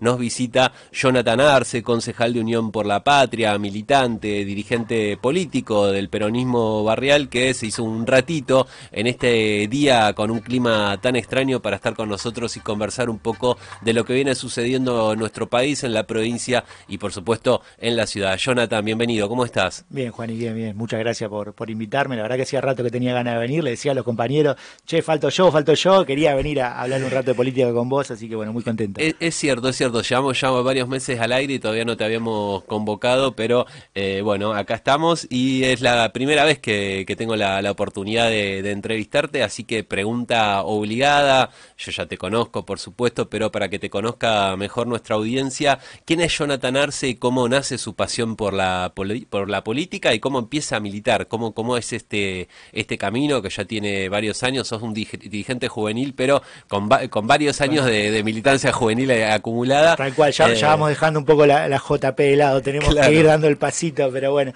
Nos visita Jonathan Arce, concejal de Unión por la Patria, militante, dirigente político del peronismo barrial, que se hizo un ratito en este día con un clima tan extraño para estar con nosotros y conversar un poco de lo que viene sucediendo en nuestro país, en la provincia y por supuesto en la ciudad. Jonathan, bienvenido, ¿cómo estás? Bien, Juan, y bien, bien. Muchas gracias por, por invitarme. La verdad que hacía rato que tenía ganas de venir, le decía a los compañeros, che, falto yo, falto yo, quería venir a hablar un rato de política con vos, así que bueno, muy contento. es cierto, es cierto llevamos ya varios meses al aire y todavía no te habíamos convocado, pero eh, bueno, acá estamos y es la primera vez que, tengo la, oportunidad de, entrevistarte, así que pregunta obligada, yo ya te conozco por supuesto, pero para que te conozca mejor nuestra audiencia, ¿quién es Jonathan Arce y cómo nace su pasión por la, por la política y cómo empieza a militar? ¿Cómo, cómo es este, este camino que ya tiene varios años? Sos un dirigente juvenil, pero con, varios años de militancia juvenil acumulada Tal cual, ya, eh, vamos dejando un poco la, JP de lado, tenemos que ir dando el pasito, pero bueno.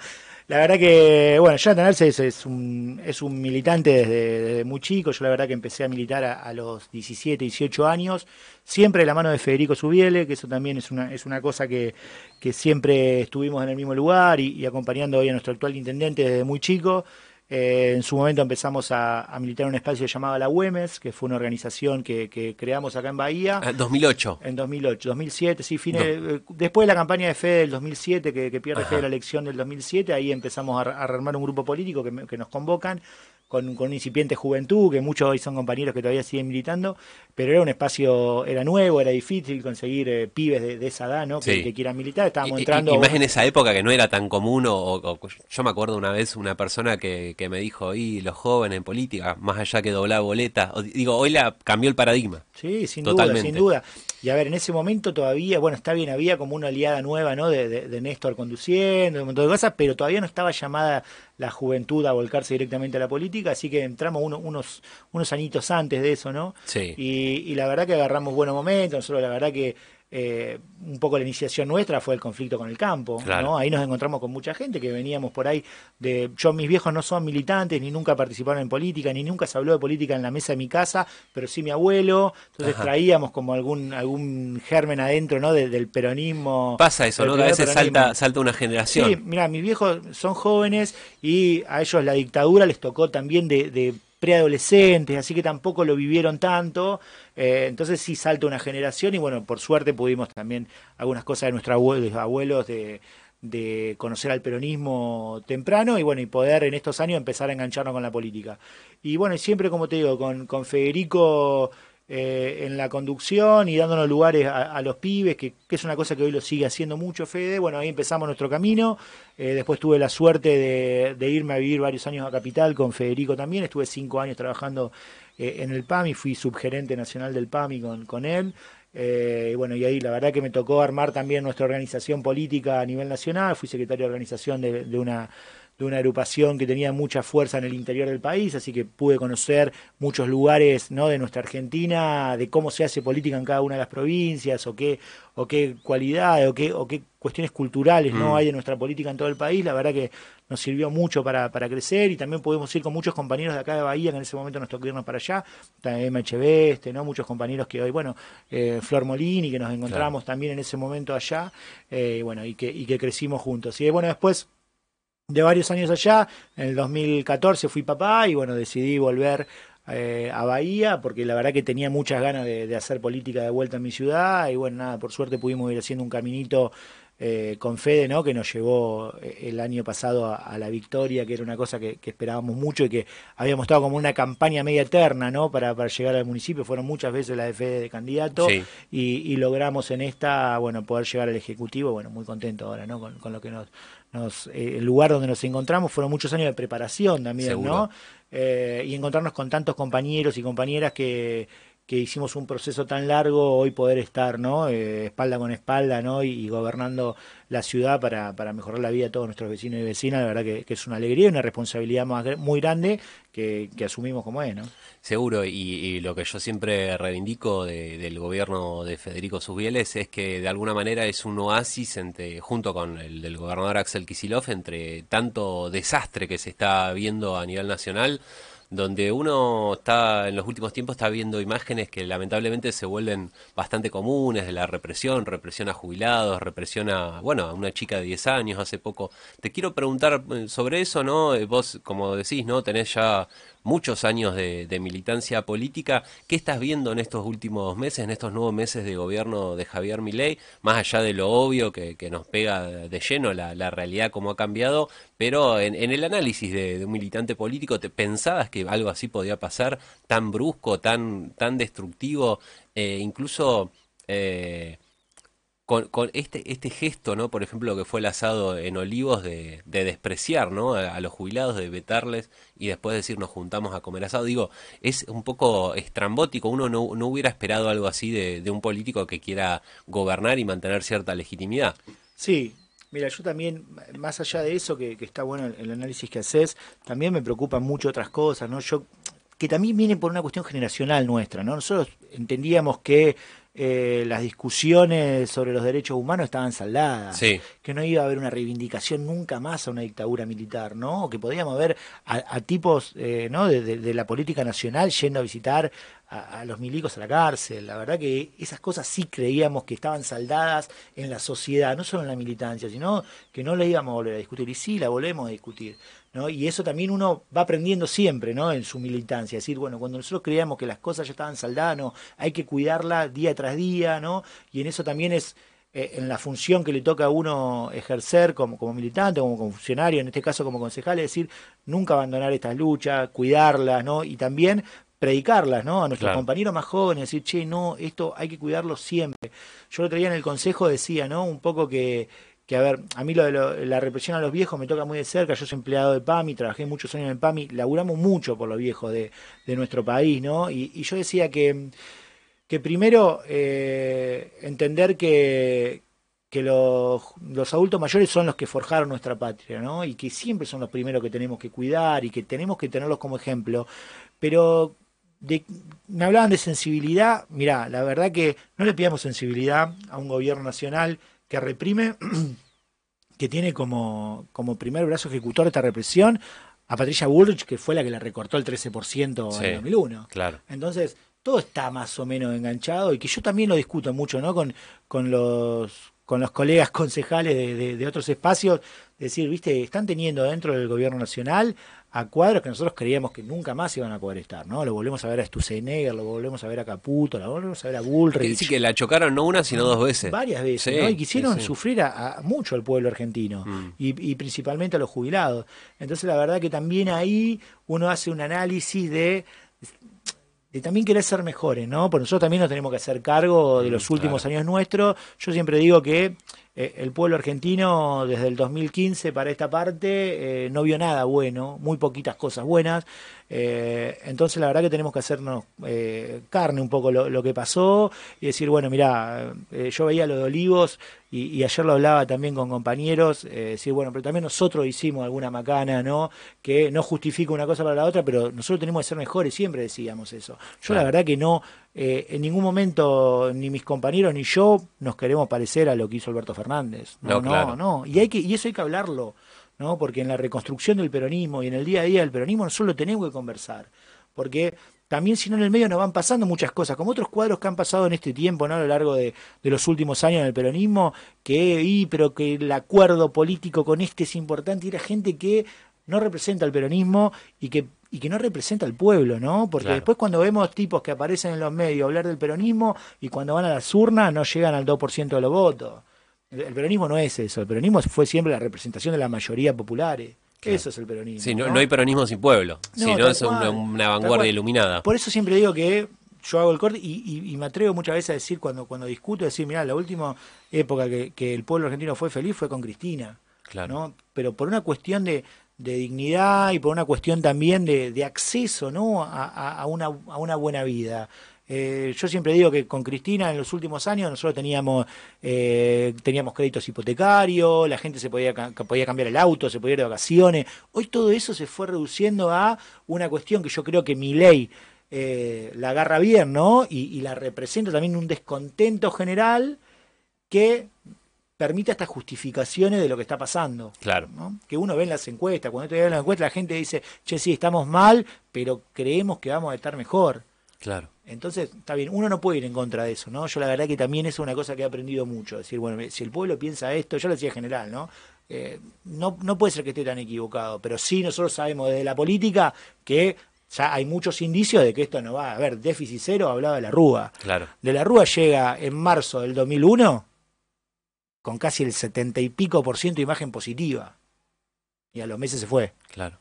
La verdad que, bueno, ya Arce es, es, un, es un militante desde, muy chico. Yo la verdad que empecé a militar a, los 17, 18 años, siempre de la mano de Federico Subiele, que eso también es una, es una cosa que, siempre estuvimos en el mismo lugar y acompañando hoy a nuestro actual intendente desde muy chico. Eh, en su momento empezamos a, militar en un espacio llamado La Güemes, que fue una organización que, creamos acá en Bahía. Ah, en 2008. En 2008, 2007, sí, fines, eh, después de la campaña de Fede del 2007, que, que pierde Fede la elección del 2007, ahí empezamos a, armar un grupo político que nos convocan con, con incipiente juventud, que muchos hoy son compañeros que todavía siguen militando, pero era un espacio, era nuevo, era difícil conseguir eh, pibes de, esa edad, ¿no? Que, quieran militar, estábamos entrando... Y, más en esa época que no era tan común, o, yo me acuerdo una vez una persona que, me dijo, y los jóvenes en política, más allá que doblar boletas, digo, hoy la cambió el paradigma. Sí, sin sin duda. Y a ver, en ese momento todavía, bueno, está bien, había como una aliada nueva, ¿no? De, de, Néstor conduciendo, un montón de cosas, pero todavía no estaba llamada la juventud a volcarse directamente a la política, así que entramos unos, unos añitos antes de eso, ¿no? Sí. Y, y la verdad que agarramos buenos momentos, nosotros la verdad que eh, un poco la iniciación nuestra fue el conflicto con el campo, Ahí nos encontramos con mucha gente que veníamos por ahí de yo mis viejos no son militantes ni nunca participaron en política, ni nunca se habló de política en la mesa de mi casa, pero sí mi abuelo, entonces traíamos como algún algún germen adentro, ¿no? del peronismo. Pasa eso, ¿no? a veces salta una generación. Sí, mira, mis viejos son jóvenes y a ellos la dictadura les tocó también de preadolescentes, así que tampoco lo vivieron tanto. Eh, entonces sí salta una generación y bueno, por suerte pudimos también algunas cosas de nuestros abuelos, de, conocer al peronismo temprano y bueno, y poder en estos años empezar a engancharnos con la política. Y bueno, siempre como te digo, con, con Federico eh, en la conducción y dándonos lugares a, los pibes, que, es una cosa que hoy lo sigue haciendo mucho Fede. Bueno, ahí empezamos nuestro camino. Eh, después tuve la suerte de, irme a vivir varios años a Capital con Federico también. Estuve cinco años trabajando eh, en el PAMI, fui subgerente nacional del PAMI con, con él. bueno, y ahí la verdad que me tocó armar también nuestra organización política a nivel nacional. Fui secretario de organización de una de una agrupación que tenía mucha fuerza en el interior del país, así que pude conocer muchos lugares ¿no? de nuestra Argentina, de cómo se hace política en cada una de las provincias, o qué, o qué cualidades, o qué, o qué cuestiones culturales no mm. hay de nuestra política en todo el país, la verdad que nos sirvió mucho para, crecer y también pudimos ir con muchos compañeros de acá de Bahía, que en ese momento nos tocó irnos para allá, también MHB, este, ¿no? muchos compañeros que hoy, bueno, eh, Flor Molini, que nos encontramos también en ese momento allá, eh, bueno, y que, y que crecimos juntos. Y bueno, después de varios años allá. En el 2014 fui papá y bueno, decidí volver eh, a Bahía porque la verdad que tenía muchas ganas de, hacer política de vuelta en mi ciudad y bueno, nada, por suerte pudimos ir haciendo un caminito. Eh, con Fede, ¿no? que nos llevó eh, el año pasado a, la victoria, que era una cosa que, esperábamos mucho y que habíamos estado como una campaña media eterna ¿no? para, llegar al municipio. Fueron muchas veces las de Fede de candidato y, logramos en esta bueno, poder llegar al Ejecutivo. Bueno, muy contento ahora ¿no? con lo que nos, eh, el lugar donde nos encontramos, fueron muchos años de preparación también, ¿no? Eh, y encontrarnos con tantos compañeros y compañeras que, que hicimos un proceso tan largo, hoy poder estar ¿no? Eh, espalda con espalda ¿no? Y, gobernando la ciudad para, mejorar la vida de todos nuestros vecinos y vecinas, la verdad que, es una alegría y una responsabilidad muy grande que, asumimos como es. ¿no? Seguro, y, lo que yo siempre reivindico del gobierno de Federico Subieles es que de alguna manera es un oasis entre, junto con el del gobernador Axel Kisilov entre tanto desastre que se está viendo a nivel nacional donde uno está en los últimos tiempos está viendo imágenes que lamentablemente se vuelven bastante comunes de la represión, represión a jubilados, represión a, bueno, a una chica de 10 años hace poco. Te quiero preguntar eh, sobre eso, ¿no? Eh, vos, como decís, ¿no? Tenés ya muchos años de, militancia política. ¿Qué estás viendo en estos últimos meses, en estos nuevos meses de gobierno de Javier Milei? Más allá de lo obvio que, nos pega de lleno la, realidad, cómo ha cambiado, pero en, el análisis de, un militante político, ¿te pensabas que algo así podía pasar tan brusco, tan, tan destructivo, eh, incluso... Eh, con, este, este gesto, ¿no? Por ejemplo, que fue el asado en Olivos de, despreciar, ¿no? A, los jubilados, de vetarles y después decir nos juntamos a comer asado. Digo, es un poco estrambótico. Uno no, hubiera esperado algo así de, de, un político que quiera gobernar y mantener cierta legitimidad. Sí. Mira, yo también, más allá de eso, que, está bueno el, análisis que haces, también me preocupan mucho otras cosas, ¿no? Yo que también vienen por una cuestión generacional nuestra, ¿no? Nosotros entendíamos que eh, las discusiones sobre los derechos humanos estaban saldadas, que no iba a haber una reivindicación nunca más a una dictadura militar, ¿no? O que podíamos ver a, tipos eh, ¿no? De, la política nacional yendo a visitar a, los milicos a la cárcel. La verdad que esas cosas sí creíamos que estaban saldadas en la sociedad, no solo en la militancia, sino que no las íbamos a volver a discutir. Y sí, la volvemos a discutir. Y eso también uno va aprendiendo siempre, ¿no? En su militancia, es decir, bueno, cuando nosotros creíamos que las cosas ya estaban saldadas, hay que cuidarla día tras día, ¿no? Y en eso también es eh, en la función que le toca a uno ejercer como, como militante, como, como funcionario, en este caso como concejal, es decir, nunca abandonar estas luchas, cuidarlas, ¿no? Y también predicarlas, ¿no? A nuestros compañeros más jóvenes, decir, che, no, esto hay que cuidarlo siempre. Yo lo otro en el consejo decía, ¿no? Un poco que que a ver, a mí lo de la represión a los viejos me toca muy de cerca, yo soy empleado de PAMI, trabajé muchos años en PAMI, laburamos mucho por los viejos de, nuestro país, ¿no? Y, yo decía que, primero eh, entender que, los, adultos mayores son los que forjaron nuestra patria, ¿no? Y que siempre son los primeros que tenemos que cuidar y que tenemos que tenerlos como ejemplo, pero... me hablaban de sensibilidad, mirá, la verdad que no le pidamos sensibilidad a un gobierno nacional que reprime, que tiene como, como primer brazo ejecutor esta represión a Patricia Bullrich, que fue la que la recortó el 13% en 2001. Claro. Entonces, todo está más o menos enganchado y que yo también lo discuto mucho, ¿no? Con, con los con los colegas concejales de, de otros espacios, decir, viste, están teniendo dentro del gobierno nacional a cuadros que nosotros creíamos que nunca más iban a poder estar, ¿no? Lo volvemos a ver a Stusenegger, lo volvemos a ver a Caputo, lo volvemos a ver a Bullrich. Sí, que la chocaron no una, sino dos veces. Varias veces, ¿no? Y quisieron sufrir a, mucho al pueblo argentino mm. y, principalmente a los jubilados. Entonces, la verdad que también ahí uno hace un análisis de de también querer ser mejores, ¿no? Porque nosotros también nos tenemos que hacer cargo de mm, los últimos años nuestros. Yo siempre digo que eh, el pueblo argentino desde el 2015 para esta parte eh, no vio nada bueno, muy poquitas cosas buenas. Eh, entonces la verdad que tenemos que hacernos carne un poco lo, que pasó y decir, bueno, mira, yo veía lo de Olivos y, ayer lo hablaba también con compañeros, decir, bueno, pero también nosotros hicimos alguna macana, ¿no? Que no justifica una cosa para la otra, pero nosotros tenemos que ser mejores, siempre decíamos eso. Yo la verdad que no eh, en ningún momento ni mis compañeros ni yo nos queremos parecer a lo que hizo Alberto Fernández. No, Y, hay que, y eso hay que hablarlo, ¿no? Porque en la reconstrucción del peronismo y en el día a día del peronismo nosotros lo tenemos que conversar. Porque también, si no, en el medio nos van pasando muchas cosas, como otros cuadros que han pasado en este tiempo, ¿no? A lo largo de, los últimos años en el peronismo, que, y, pero que el acuerdo político con este es importante, y era gente que no representa el peronismo y que y que no representa al pueblo, ¿no? Porque después cuando vemos tipos que aparecen en los medios hablar del peronismo y cuando van a las urnas no llegan al 2% de los votos. El, peronismo no es eso, el peronismo fue siempre la representación de la mayoría popular. Eh, eso es el peronismo. no, hay peronismo sin pueblo, no, es una, vanguardia iluminada. Por eso siempre digo que yo hago el corte y, me atrevo muchas veces a decir cuando, cuando discuto, decir, mira la última época que, el pueblo argentino fue feliz fue con Cristina. Claro. Pero por una cuestión de, de dignidad y por una cuestión también de, acceso A, a, una, buena vida. Eh, yo siempre digo que con Cristina en los últimos años nosotros teníamos eh, teníamos créditos hipotecarios, la gente se podía, podía cambiar el auto, se podía ir de vacaciones. Hoy todo eso se fue reduciendo a una cuestión que yo creo que mi ley eh, la agarra bien, ¿no? Y, y la representa también un descontento general que permite estas justificaciones de lo que está pasando. Claro. Que uno ve en las encuestas, cuando te ve en las encuestas la gente dice, che, sí, estamos mal, pero creemos que vamos a estar mejor. Claro. Entonces, está bien, uno no puede ir en contra de eso, ¿no? Yo la verdad que también es una cosa que he aprendido mucho, decir, bueno, si el pueblo piensa esto, yo lo decía general, ¿no? Eh, no, no puede ser que esté tan equivocado, pero sí nosotros sabemos desde la política que ya hay muchos indicios de que esto no va a haber déficit cero, hablaba de la Rúa. Claro. De la Rúa llega en marzo del 2001 con casi el setenta y pico por ciento de imagen positiva. Y a los meses se fue. Claro.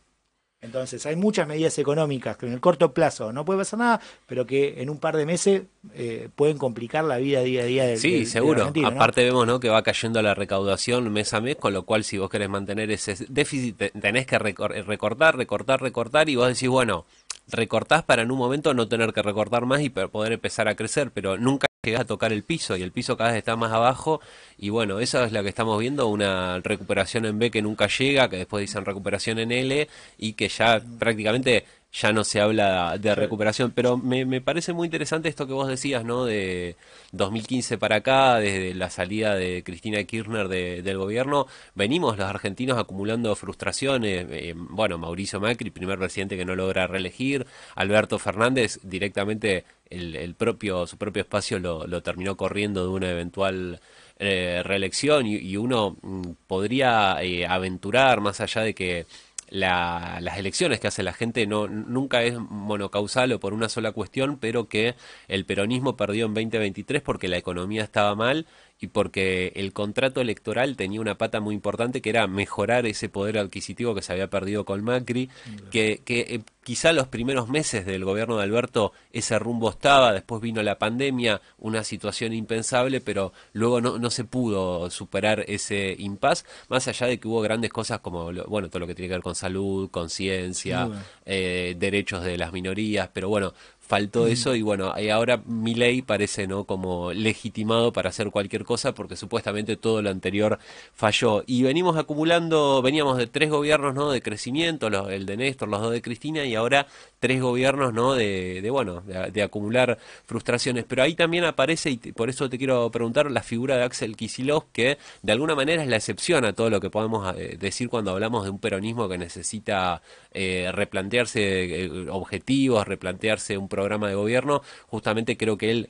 Entonces, hay muchas medidas económicas que en el corto plazo no puede pasar nada, pero que en un par de meses eh, pueden complicar la vida día a día del Sí, seguro. Aparte vemos que va cayendo la recaudación mes a mes, con lo cual si vos querés mantener ese déficit tenés que recortar, recortar, recortar y vos decís, bueno, recortás para en un momento no tener que recortar más y poder empezar a crecer, pero nunca llegas a tocar el piso y el piso cada vez está más abajo y bueno, esa es la que estamos viendo, una recuperación en B que nunca llega, que después dicen recuperación en L y que ya prácticamente ya no se habla de recuperación, pero me, parece muy interesante esto que vos decías, ¿no? De 2015 para acá, desde la salida de Cristina Kirchner del gobierno, venimos los argentinos acumulando frustraciones, eh, bueno, Mauricio Macri, primer presidente que no logra reelegir, Alberto Fernández directamente el, propio, su propio espacio lo, terminó corriendo de una eventual eh, reelección y, uno mm, podría eh, aventurar más allá de que las elecciones que hace la gente no, nunca es monocausal o por una sola cuestión, pero que el peronismo perdió en 2023 porque la economía estaba mal y porque el contrato electoral tenía una pata muy importante que era mejorar ese poder adquisitivo que se había perdido con Macri, que, que eh, quizá los primeros meses del gobierno de Alberto ese rumbo estaba, después vino la pandemia, una situación impensable, pero luego no, se pudo superar ese impas, más allá de que hubo grandes cosas como, bueno, todo lo que tiene que ver con salud, conciencia eh, derechos de las minorías, pero bueno, faltó eso y bueno, y ahora ley parece no como legitimado para hacer cualquier cosa porque supuestamente todo lo anterior falló y venimos acumulando, veníamos de tres gobiernos, ¿no? de crecimiento, el de Néstor, los dos de Cristina y ahora tres gobiernos, ¿no? De, bueno, de, acumular frustraciones. Pero ahí también aparece, y por eso te quiero preguntar, la figura de Axel Kicillof, que de alguna manera es la excepción a todo lo que podemos eh, decir cuando hablamos de un peronismo que necesita eh, replantearse eh, objetivos, replantearse un programa de gobierno. Justamente creo que él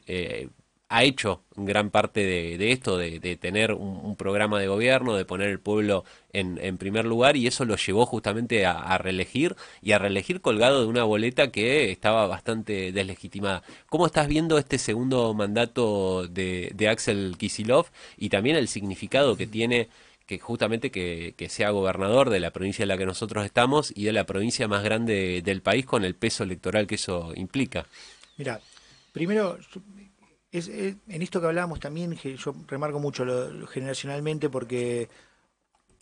ha hecho gran parte de, esto, de, tener un, programa de gobierno, de poner el pueblo en, primer lugar, y eso lo llevó justamente a, reelegir y a reelegir colgado de una boleta que estaba bastante deslegitimada. ¿Cómo estás viendo este segundo mandato de, Axel Kisilov y también el significado que tiene? que justamente que, que, sea gobernador de la provincia en la que nosotros estamos y de la provincia más grande del país con el peso electoral que eso implica. Mira, primero en esto que hablábamos también, yo remarco mucho generacionalmente porque,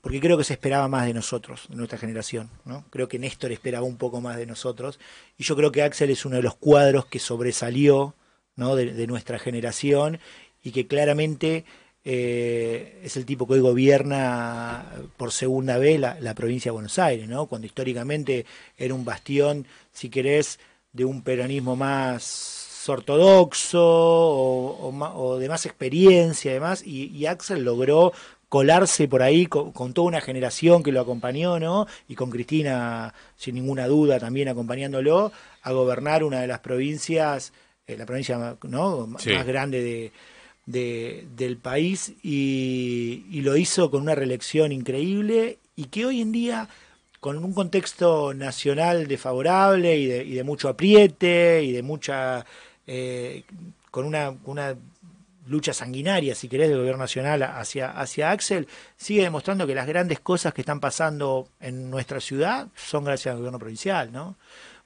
porque creo que se esperaba más de nosotros, de nuestra generación. ¿no? Creo que Néstor esperaba un poco más de nosotros. Y yo creo que Axel es uno de los cuadros que sobresalió de, nuestra generación y que claramente eh, es el tipo que hoy gobierna por segunda vez la, provincia de Buenos Aires, ¿no? cuando históricamente era un bastión, si querés, de un peronismo más ortodoxo o, de más experiencia y demás, y, Axel logró colarse por ahí con, toda una generación que lo acompañó, ¿no? Y con Cristina, sin ninguna duda, también acompañándolo, a gobernar una de las provincias, eh, la provincia más grande de, del país, y, lo hizo con una reelección increíble y que hoy en día con un contexto nacional desfavorable y de, y de mucho apriete y de mucha eh, con una, lucha sanguinaria, si querés, del gobierno nacional hacia, hacia Axel, sigue demostrando que las grandes cosas que están pasando en nuestra ciudad son gracias al gobierno provincial, ¿no?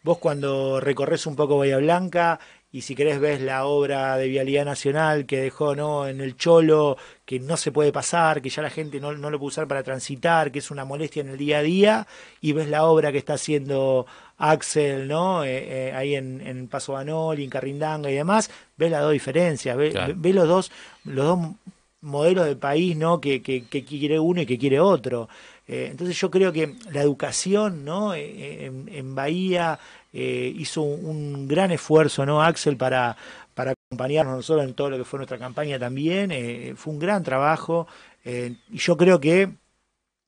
Vos cuando recorres un poco Bahía Blanca, y si querés ves la obra de Vialidad Nacional que dejó ¿no? en el cholo, que no se puede pasar, que ya la gente no, lo puede usar para transitar, que es una molestia en el día a día, y ves la obra que está haciendo Axel, ¿no? Eh, eh, ahí en, en Paso Banoli, en Carrindanga y demás, ves las dos diferencias, ves, ves los dos, los dos modelos de país, ¿no? Que, quiere uno y que quiere otro. Eh, entonces yo creo que la educación, ¿no? en Bahía, eh, hizo un gran esfuerzo, ¿no, Axel, para, para acompañarnos nosotros en todo lo que fue nuestra campaña también. Eh, fue un gran trabajo eh, y yo creo que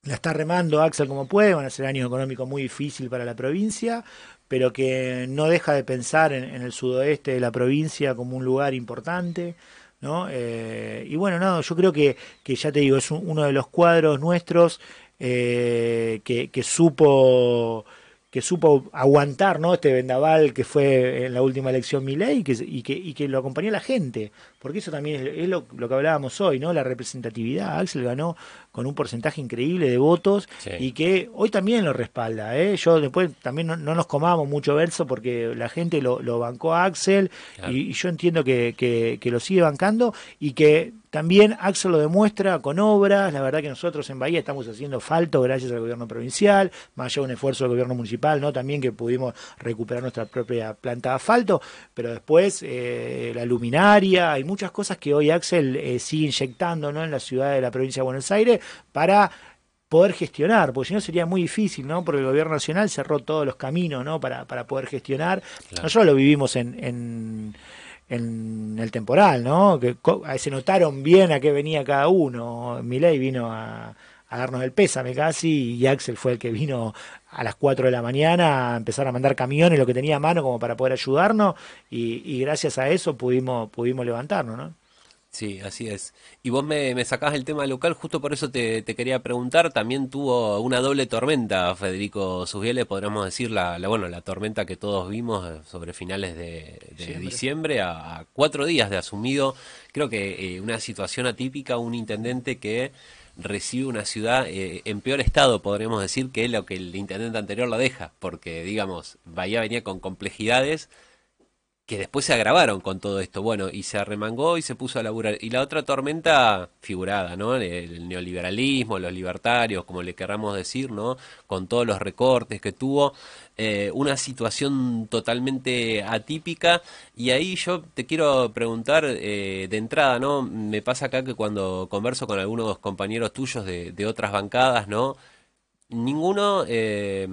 la está remando Axel como puede, van a ser años económicos muy difíciles para la provincia, pero que no deja de pensar en, el sudoeste de la provincia como un lugar importante. ¿no? y bueno, no, yo creo que, ya te digo, es uno de los cuadros nuestros que, supo que supo aguantar ¿no? este vendaval que fue en la última elección Milei y que, y que, y que lo acompañó la gente porque eso también es, lo, que hablábamos hoy, ¿no? La representatividad. Axel ganó con un porcentaje increíble de votos y que hoy también lo respalda, ¿eh? Yo después también no, nos comamos mucho verso porque la gente lo, bancó a Axel y, yo entiendo que, lo sigue bancando y que también Axel lo demuestra con obras, la verdad que nosotros en Bahía estamos haciendo falto gracias al gobierno provincial, más allá de un esfuerzo del gobierno municipal, ¿no? También que pudimos recuperar nuestra propia planta de asfalto, pero después eh, la luminaria, hay muchas cosas que hoy Axel eh, sigue inyectando ¿no? en la ciudad de la provincia de Buenos Aires para poder gestionar, porque si no sería muy difícil, ¿no? Porque el gobierno nacional cerró todos los caminos, ¿no? Para, para poder gestionar. Nosotros lo vivimos en, en, el temporal, ¿no? Que se notaron bien a qué venía cada uno. Milei vino a, a darnos el pésame casi y Axel fue el que vino a las 4 de la mañana empezar a mandar camiones, lo que tenía a mano como para poder ayudarnos y, gracias a eso pudimos, pudimos levantarnos, ¿no? Sí, así es. Y vos me, me sacás el tema local, justo por eso te, quería preguntar, también tuvo una doble tormenta, Federico Sugiele, podríamos decir, la, bueno, la tormenta que todos vimos eh, sobre finales de, diciembre, a, cuatro días de asumido, creo que eh, una situación atípica, un intendente que recibe una ciudad eh, en peor estado, podríamos decir, que es lo que el intendente anterior la deja, porque, digamos, Bahía venía con complejidades que después se agravaron con todo esto. Bueno, y se arremangó y se puso a laburar. Y la otra tormenta figurada, ¿no? El neoliberalismo, los libertarios, como le querramos decir, ¿no? Con todos los recortes que tuvo. Eh, una situación totalmente atípica. Y ahí yo te quiero preguntar eh, de entrada, ¿no? Me pasa acá que cuando converso con algunos compañeros tuyos de, otras bancadas, ¿no? Ninguno. Eh,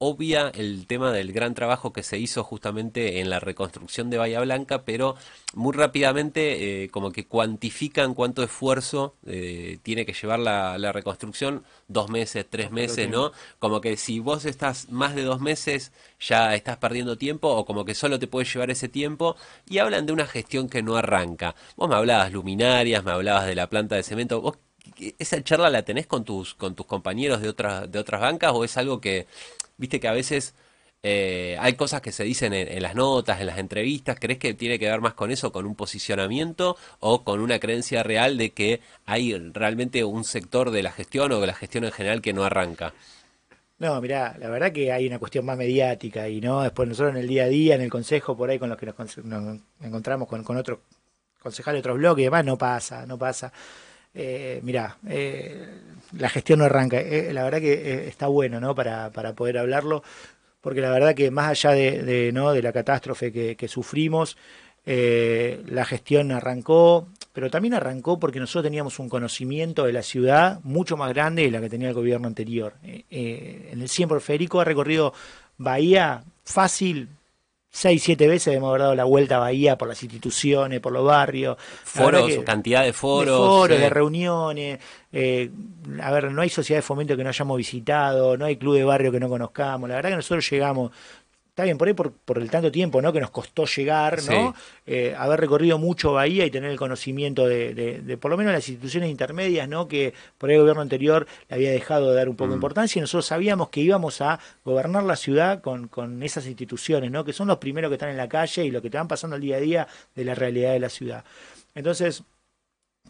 obvia el tema del gran trabajo que se hizo justamente en la reconstrucción de Bahía Blanca, pero muy rápidamente eh, como que cuantifican cuánto esfuerzo eh, tiene que llevar la, reconstrucción, dos meses, tres meses, ¿no? Como que si vos estás más de dos meses ya estás perdiendo tiempo o como que solo te puede llevar ese tiempo y hablan de una gestión que no arranca. Vos me hablabas luminarias, me hablabas de la planta de cemento, ¿Vos esa charla la tenés con tus con tus compañeros de otras de otras bancas o es algo que Viste que a veces eh, hay cosas que se dicen en, las notas, en las entrevistas. ¿Crees que tiene que ver más con eso, con un posicionamiento o con una creencia real de que hay realmente un sector de la gestión o de la gestión en general que no arranca? No, mirá, la verdad que hay una cuestión más mediática y no, después nosotros en el día a día, en el consejo por ahí con los que nos, encontramos con, con otros concejales de otros bloques y demás, no pasa, no pasa. Eh, mirá, eh, la gestión no arranca. Eh, la verdad que está bueno, ¿no? Para, poder hablarlo, porque la verdad que más allá de, ¿no? de la catástrofe que, sufrimos, la gestión arrancó, pero también arrancó porque nosotros teníamos un conocimiento de la ciudad mucho más grande de la que tenía el gobierno anterior. en el 100 Federico ha recorrido Bahía fácil seis, siete veces hemos dado la vuelta a Bahía por las instituciones, por los barrios. Foros, cantidad de foros. foros, de reuniones. Eh, a ver, no hay sociedad de fomento que no hayamos visitado, no hay club de barrio que no conozcamos. La verdad que nosotros llegamos está bien, por ahí por, el tanto tiempo ¿no? que nos costó llegar, ¿no? Eh, haber recorrido mucho Bahía y tener el conocimiento de, por lo menos las instituciones intermedias, ¿no? que por el gobierno anterior le había dejado de dar un poco de mm. importancia y nosotros sabíamos que íbamos a gobernar la ciudad con, esas instituciones, ¿no? que son los primeros que están en la calle y lo que te van pasando el día a día de la realidad de la ciudad. Entonces,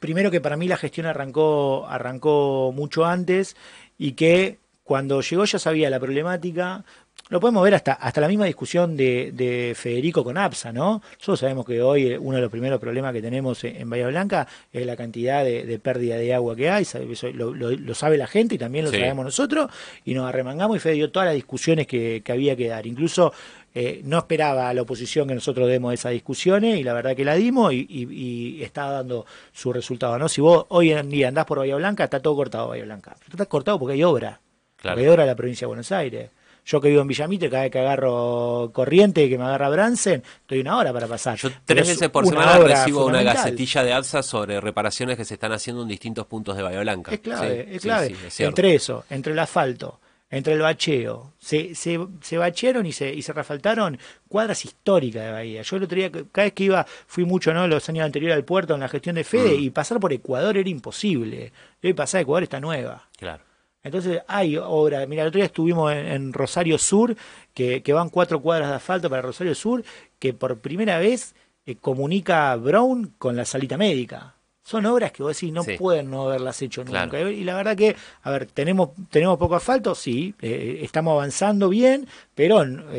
primero que para mí la gestión arrancó, arrancó mucho antes y que cuando llegó ya sabía la problemática, lo podemos ver hasta, hasta la misma discusión de, de, Federico con APSA, ¿no? Nosotros sabemos que hoy eh, uno de los primeros problemas que tenemos eh, en Bahía Blanca es la cantidad de, pérdida de agua que hay, lo, sabe la gente y también lo sabemos nosotros, y nos arremangamos y Fede dio todas las discusiones que, había que dar. Incluso eh, no esperaba la oposición que nosotros demos esas discusiones y la verdad que la dimos y, está dando su resultado, ¿no? Si vos hoy en día andás por Bahía Blanca, está todo cortado Bahía Blanca. Está cortado porque hay obra. obra la provincia de Buenos Aires yo que vivo en Villamite, cada vez que agarro corriente que me agarra Bransen, estoy una hora para pasar. Yo tres veces por semana recibo una gacetilla de alza sobre reparaciones que se están haciendo en distintos puntos de Bahía Blanca. Es clave, es clave. entre eso, entre el asfalto, entre el bacheo. Se, se, bachearon y se, y se refaltaron cuadras históricas de Bahía. Yo lo otro día, cada vez que iba, fui mucho, ¿no? Los años anteriores al puerto en la gestión de Fede mm. y pasar por Ecuador era imposible. Y hoy pasar a Ecuador está nueva. Claro. Entonces hay obras... Mira, el otro día estuvimos en, Rosario Sur, que, van cuatro cuadras de asfalto para Rosario Sur, que por primera vez eh, comunica Brown con la salita médica. Son obras que vos decís no pueden no haberlas hecho nunca. Y la verdad que, a ver, tenemos, tenemos poco asfalto, sí, eh, eh, estamos avanzando bien, pero nos,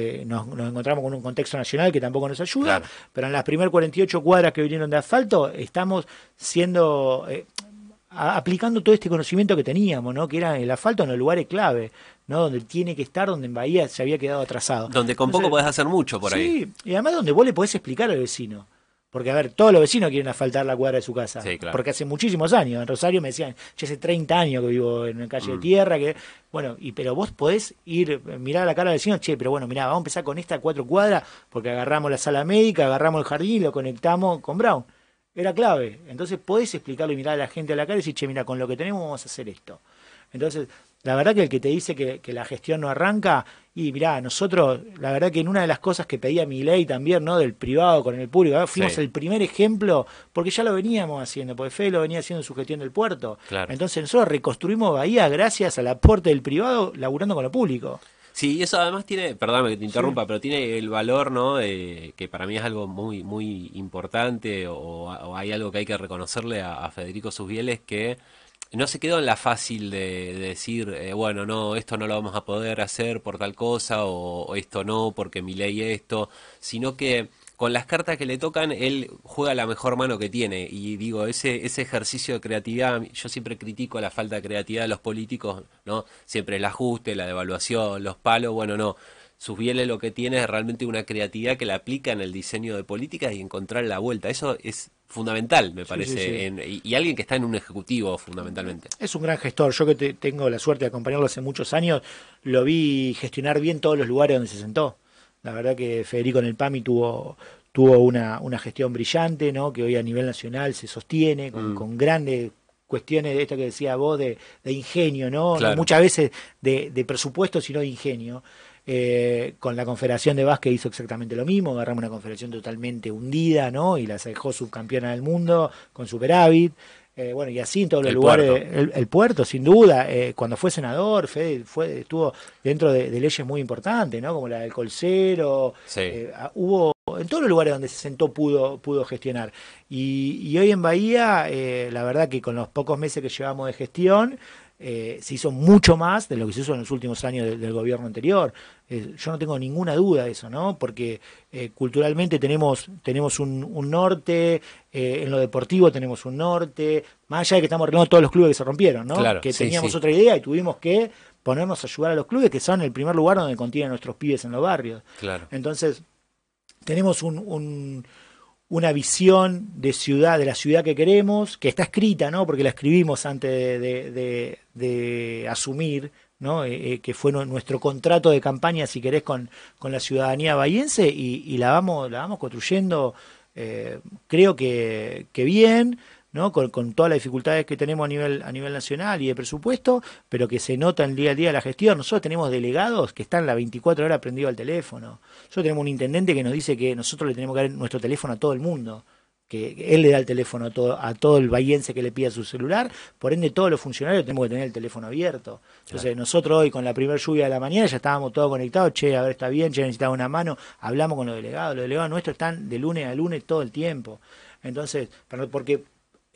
encontramos con un contexto nacional que tampoco nos ayuda. Pero en las primeras 48 cuadras que vinieron de asfalto, estamos siendo aplicando todo este conocimiento que teníamos, ¿no? Que era el asfalto en los lugares clave, ¿no? Donde tiene que estar, donde en Bahía se había quedado atrasado. Donde con poco podés hacer mucho por ahí. Sí, y además donde vos le podés explicar al vecino. Porque, a ver, todos los vecinos quieren asfaltar la cuadra de su casa. Porque hace muchísimos años, en Rosario me decían, yo hace 30 años que vivo en una calle de mm. tierra, que bueno, y pero vos podés ir, mirar a la cara del vecino, che, pero bueno, mirá, vamos a empezar con esta cuatro cuadras, porque agarramos la sala médica, agarramos el jardín y lo conectamos con Brown era clave. Entonces podés explicarlo y mirar a la gente a la cara y decir, che, mira, con lo que tenemos vamos a hacer esto. Entonces, la verdad que el que te dice que, la gestión no arranca, y mirá, nosotros, la verdad que en una de las cosas que pedía mi ley también, ¿no? Del privado con el público, ¿eh? fuimos el primer ejemplo, porque ya lo veníamos haciendo, porque fe lo venía haciendo en su gestión del puerto. Entonces nosotros reconstruimos Bahía gracias al aporte del privado laburando con lo público. Sí, y eso además tiene, perdóname que te interrumpa, pero tiene el valor, ¿no? que para mí es algo muy, muy importante o, hay algo que hay que reconocerle a, Federico Susbieles que no se quedó en la fácil de, decir, eh, bueno, no, esto no lo vamos a poder hacer por tal cosa o, esto no porque mi ley esto, sino que con las cartas que le tocan, él juega la mejor mano que tiene. Y digo, ese, ese ejercicio de creatividad, yo siempre critico la falta de creatividad de los políticos, ¿no? Siempre el ajuste, la devaluación, los palos, bueno, no. Sus lo que tiene es realmente una creatividad que la aplica en el diseño de políticas y encontrar la vuelta. Eso es fundamental, me parece, y, alguien que está en un ejecutivo fundamentalmente. Es un gran gestor, yo que tengo la suerte de acompañarlo hace muchos años, lo vi gestionar bien todos los lugares donde se sentó. La verdad que Federico en el PAMI tuvo, tuvo una, gestión brillante, ¿no? que hoy a nivel nacional se sostiene con, mm. grandes cuestiones de esto que decía vos, de, ingenio, ¿no? Muchas veces de, presupuesto, sino de ingenio. Eh, con la Confederación de Básquet hizo exactamente lo mismo, agarramos una confederación totalmente hundida, ¿no? Y la dejó subcampeona del mundo con superávit. Eh, bueno, y así en todos los lugares, El, puerto, sin duda, eh, cuando fue senador, fue, estuvo dentro de, leyes muy importantes, ¿no? Como la del colcero, eh, ah, hubo, en todos los lugares donde se sentó pudo, pudo gestionar. y hoy en Bahía, la verdad que con los pocos meses que llevamos de gestión, eh, se hizo mucho más de lo que se hizo en los últimos años del, gobierno anterior. Eh, yo no tengo ninguna duda de eso, ¿no? Porque eh, culturalmente tenemos, tenemos un, norte, eh, en lo deportivo tenemos un norte, más allá de que estamos arreglando todos los clubes que se rompieron, ¿no? que teníamos otra idea y tuvimos que ponernos a ayudar a los clubes que son el primer lugar donde contienen nuestros pibes en los barrios. Claro. Entonces, tenemos un una visión de ciudad, de la ciudad que queremos, que está escrita, ¿no? Porque la escribimos antes de, de, asumir, ¿no? Eh, eh, que fue nuestro contrato de campaña, si querés, con, con la ciudadanía bahiense y, la, vamos, la vamos construyendo, eh, creo que, que bien. ¿no? Con, todas las dificultades que tenemos a nivel, nacional y de presupuesto, pero que se nota en día a día la gestión. Nosotros tenemos delegados que están las 24 horas prendidos al teléfono. Nosotros tenemos un intendente que nos dice que nosotros le tenemos que dar nuestro teléfono a todo el mundo que él le da el teléfono a todo, a todo el bahiense que le pida su celular, por ende todos los funcionarios tenemos que tener el teléfono abierto. Entonces nosotros hoy con la primera lluvia de la mañana ya estábamos todos conectados, che, a ver, está bien, che, necesitaba una mano, hablamos con los delegados, los delegados nuestros están de lunes a lunes todo el tiempo. Entonces, porque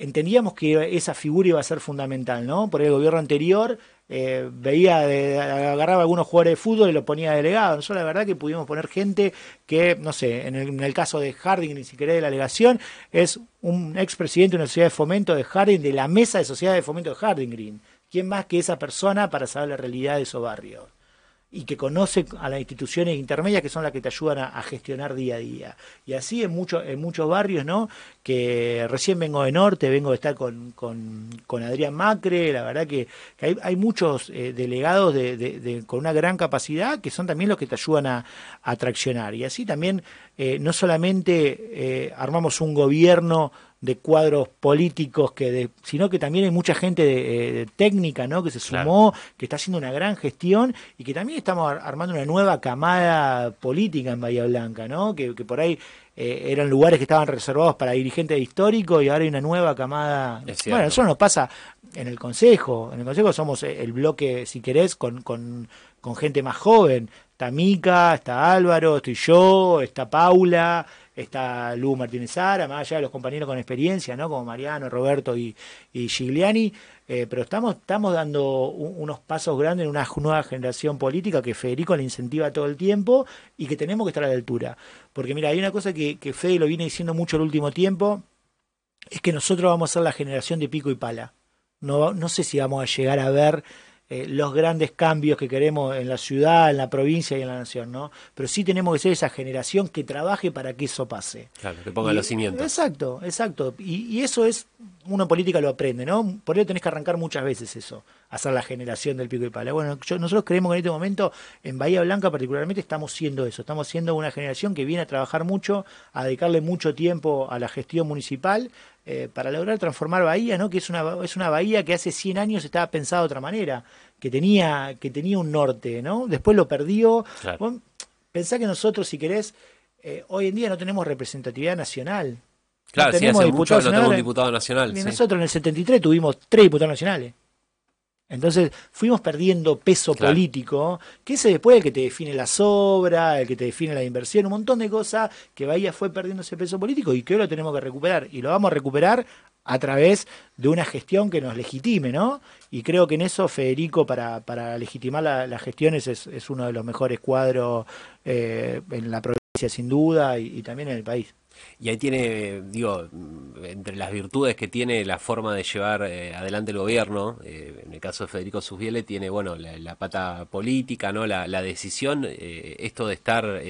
entendíamos que esa figura iba a ser fundamental, ¿no? Por el gobierno anterior eh, veía, agarraba a algunos jugadores de fútbol y lo ponía delegado. Nosotros la verdad que pudimos poner gente que, no sé, en el, caso de Harding, ni siquiera de la alegación, es un expresidente de una sociedad de fomento de Harding, de la mesa de sociedad de fomento de Harding Green. ¿Quién más que esa persona para saber la realidad de esos barrios? y que conoce a las instituciones intermedias que son las que te ayudan a, a gestionar día a día. Y así en, muchos en muchos barrios, ¿no? que recién vengo de Norte, vengo de estar con, Adrián Macre, la verdad que, hay, muchos eh, delegados de, con una gran capacidad que son también los que te ayudan a, traccionar. Y así también eh, no solamente eh, armamos un gobierno de cuadros políticos, que sino que también hay mucha gente de, técnica ¿no? que se sumó, que está haciendo una gran gestión y que también estamos armando una nueva camada política en Bahía Blanca, ¿no? que por ahí eh, eran lugares que estaban reservados para dirigentes históricos y ahora hay una nueva camada. bueno, eso nos pasa en el Consejo. En el Consejo somos eh, el bloque, si querés, con, con, gente más joven. Está Mica, está Álvaro, estoy yo, está Paula, está Lu Martínez Sara, más allá de los compañeros con experiencia, Como Mariano, Roberto y, y Gigliani. Eh, pero estamos, estamos dando unos pasos grandes en una nueva generación política que Federico le incentiva todo el tiempo y que tenemos que estar a la altura. Porque mira, hay una cosa que, Fede lo viene diciendo mucho el último tiempo, es que nosotros vamos a ser la generación de pico y pala. No, no sé si vamos a llegar a ver eh, los grandes cambios que queremos en la ciudad, en la provincia y en la nación, ¿no? Pero sí tenemos que ser esa generación que trabaje para que eso pase. Claro, que ponga los cimientos. Exacto, exacto. Y, eso es, una política lo aprende, ¿no? Por ello tenés que arrancar muchas veces eso hacer la generación del pico y pala. Bueno, nosotros creemos que en este momento, en Bahía Blanca particularmente, estamos siendo eso, estamos siendo una generación que viene a trabajar mucho, a dedicarle mucho tiempo a la gestión municipal, eh, para lograr transformar Bahía, ¿no? que es una, es una bahía que hace 100 años estaba pensada de otra manera, que tenía, que tenía un norte, ¿no? después lo perdió. pensá que nosotros, si querés, eh, hoy en día no tenemos representatividad nacional. Claro, si sí, hace mucho no tenemos diputado nacional. Nosotros en el 73 tuvimos tres diputados nacionales. Entonces fuimos perdiendo peso político, que ese después el que te define la sobra, el que te define la inversión, un montón de cosas que vaya fue perdiendo ese peso político y que hoy lo tenemos que recuperar. Y lo vamos a recuperar a través de una gestión que nos legitime, ¿no? Y creo que en eso Federico, para, para legitimar las gestiones, es, uno de los mejores cuadros eh, en la provincia, sin duda, y también en el país. Y ahí tiene, digo, entre las virtudes que tiene la forma de llevar eh, adelante el gobierno, eh, en el caso de Federico Susbiele, tiene, bueno, la, pata política, ¿no? La, decisión, eh, esto de estar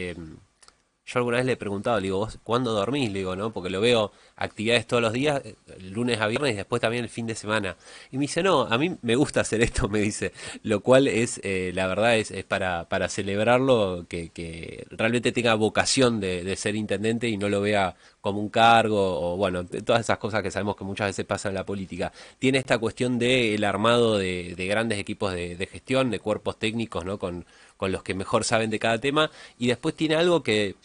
yo alguna vez le he preguntado, le digo, ¿vos cuándo dormís? Le digo, ¿no? Porque lo veo actividades todos los días, eh, lunes a viernes y después también el fin de semana. Y me dice, no, a mí me gusta hacer esto, me dice. Lo cual es, eh, la verdad, es, es para, para celebrarlo, que, realmente tenga vocación de, ser intendente y no lo vea como un cargo o, bueno, todas esas cosas que sabemos que muchas veces pasan en la política. Tiene esta cuestión del armado de, de, grandes equipos de gestión, de cuerpos técnicos, ¿no? Con, con los que mejor saben de cada tema. Y después tiene algo que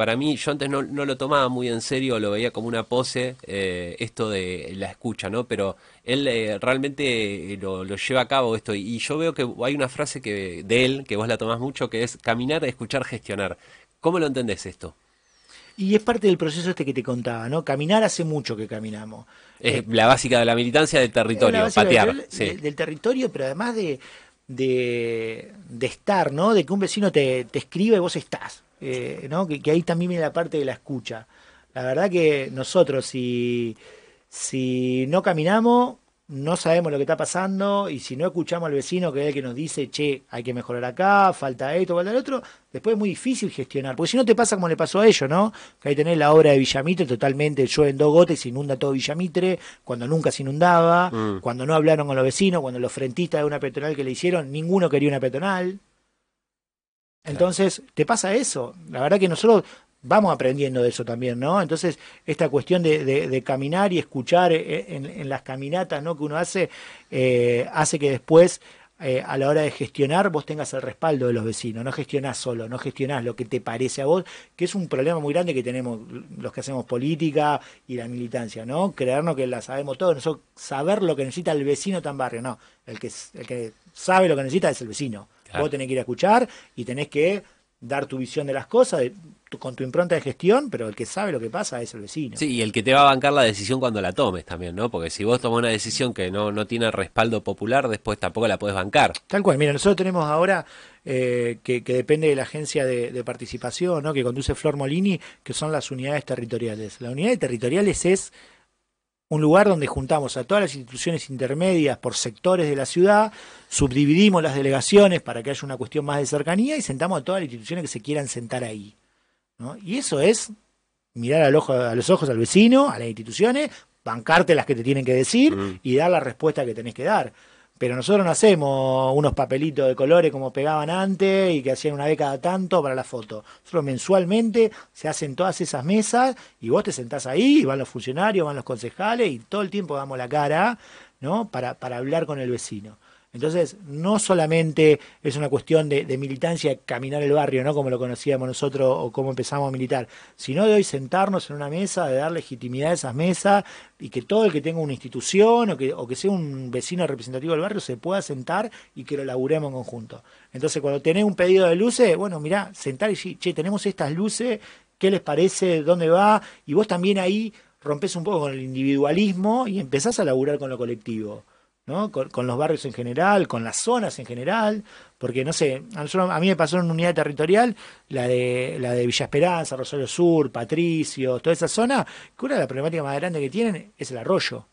para mí, yo antes no, lo tomaba muy en serio, lo veía como una pose, eh, esto de la escucha, ¿no? Pero él eh, realmente eh, lo, lleva a cabo esto. Y, yo veo que hay una frase que, de él, que vos la tomás mucho, que es caminar, escuchar, gestionar. ¿Cómo lo entendés esto? Y es parte del proceso este que te contaba, ¿no? Caminar hace mucho que caminamos. Es la básica de la militancia del territorio, patear. Del, sí. territorio, pero además de, estar, ¿no? De que un vecino te, te escribe y vos estás. Eh, ¿no? Que, ahí también viene la parte de la escucha. La verdad que nosotros si, si no caminamos, no sabemos lo que está pasando y si no escuchamos al vecino que es el que nos dice, che, hay que mejorar acá, falta esto, falta el otro, después es muy difícil gestionar. Porque si no te pasa como le pasó a ellos, ¿no? Que ahí tenés la obra de Villamitre totalmente, llueve en dos y se inunda todo Villamitre, cuando nunca se inundaba, mm. cuando no hablaron con los vecinos, cuando los frentistas de una peatonal que le hicieron, ninguno quería una peatonal. Entonces, te pasa eso. La verdad que nosotros vamos aprendiendo de eso también, ¿no? Entonces, esta cuestión de, caminar y escuchar eh, en, las caminatas, Que uno hace, eh, hace que después, eh, a la hora de gestionar, vos tengas el respaldo de los vecinos. No gestionás solo, no gestionás lo que te parece a vos, que es un problema muy grande que tenemos los que hacemos política y la militancia, ¿no? Creernos que la sabemos todo. nosotros saber lo que necesita el vecino tan barrio, no. El que, el que sabe lo que necesita es el vecino. Vos tenés que ir a escuchar y tenés que dar tu visión de las cosas con tu impronta de gestión, pero el que sabe lo que pasa es el vecino. Sí, y el que te va a bancar la decisión cuando la tomes también, ¿no? Porque si vos tomas una decisión que no, no tiene respaldo popular, después tampoco la podés bancar. Tal cual, mira, nosotros tenemos ahora eh, que, depende de la agencia de, participación, ¿no? Que conduce Flor Molini, que son las unidades territoriales. La unidad de territoriales es un lugar donde juntamos a todas las instituciones intermedias por sectores de la ciudad, subdividimos las delegaciones para que haya una cuestión más de cercanía y sentamos a todas las instituciones que se quieran sentar ahí. ¿no? Y eso es mirar a los ojos al vecino, a las instituciones, bancarte las que te tienen que decir mm. y dar la respuesta que tenés que dar. Pero nosotros no hacemos unos papelitos de colores como pegaban antes y que hacían una década tanto para la foto. Nosotros mensualmente se hacen todas esas mesas y vos te sentás ahí y van los funcionarios, van los concejales y todo el tiempo damos la cara, ¿no? Para, para hablar con el vecino. Entonces, no solamente es una cuestión de, militancia, caminar el barrio, ¿no? Como lo conocíamos nosotros o cómo empezamos a militar, sino de hoy sentarnos en una mesa, de dar legitimidad a esas mesas y que todo el que tenga una institución o que, o que sea un vecino representativo del barrio se pueda sentar y que lo laburemos en conjunto. Entonces, cuando tenés un pedido de luces, bueno, mirá, sentar y decir, che, tenemos estas luces, ¿qué les parece? ¿Dónde va? Y vos también ahí rompes un poco con el individualismo y empezás a laburar con lo colectivo. Con, los barrios en general, con las zonas en general, porque no sé, a, a mí me pasó en una unidad territorial, la de, la de Villa Esperanza, Rosario Sur, Patricios, toda esa zona, que una de las problemáticas más grandes que tienen es el arroyo,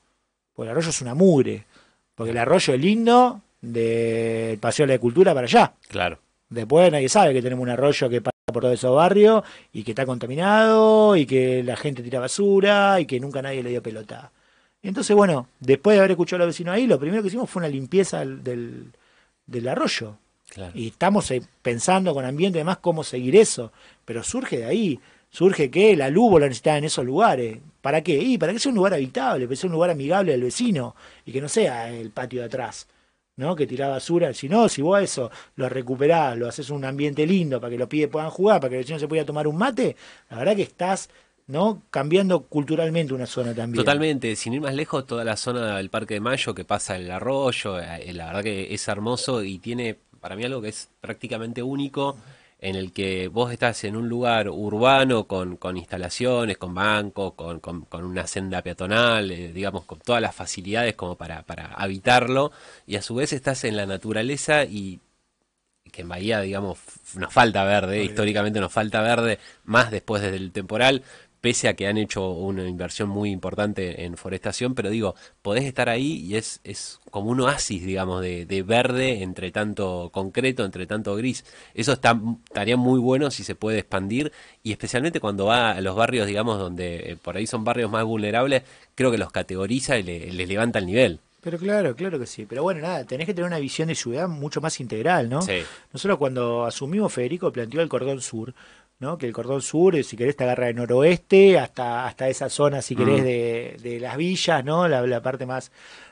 porque el arroyo es una mugre, porque el arroyo es lindo del Paseo de la Cultura para allá. Claro. Después nadie sabe que tenemos un arroyo que pasa por todos esos barrios y que está contaminado y que la gente tira basura y que nunca nadie le dio pelota. Entonces, bueno, después de haber escuchado a los vecinos ahí, lo primero que hicimos fue una limpieza del, del arroyo. Y estamos eh, pensando con ambiente y demás cómo seguir eso. Pero surge de ahí. Surge que la luz la en esos lugares. ¿Para qué? Y para que sea un lugar habitable, para que sea un lugar amigable al vecino y que no sea el patio de atrás. ¿no? que tira basura, si no, si vos eso lo recuperás, lo haces un ambiente lindo para que los pibes puedan jugar, para que el vecino se pueda tomar un mate, la verdad que estás ¿no? Cambiando culturalmente una zona también. Totalmente, sin ir más lejos, toda la zona del Parque de Mayo que pasa el arroyo, eh, eh, la verdad que es hermoso y tiene para mí algo que es prácticamente único en el que vos estás en un lugar urbano con, instalaciones, con bancos, con, una senda peatonal, eh, digamos, con todas las facilidades como para, para habitarlo, y a su vez estás en la naturaleza y que en Bahía, digamos, nos falta verde, históricamente nos falta verde, más después desde el temporal, pese a que han hecho una inversión muy importante en forestación, pero digo, podés estar ahí y es, es como un oasis, digamos, de, de verde entre tanto concreto, entre tanto gris. Eso está, estaría muy bueno si se puede expandir y especialmente cuando va a los barrios, digamos, donde eh, por ahí son barrios más vulnerables, creo que los categoriza y les levanta el nivel. Pero claro, claro que sí. Pero bueno, nada, tenés que tener una visión de ciudad mucho más integral, ¿no? Sí. Nosotros cuando asumimos Federico planteó el cordón sur, que el cordón sur, si querés, te agarra de noroeste hasta, hasta esa zona, si querés, mm. de, las villas, ¿no? la, parte más,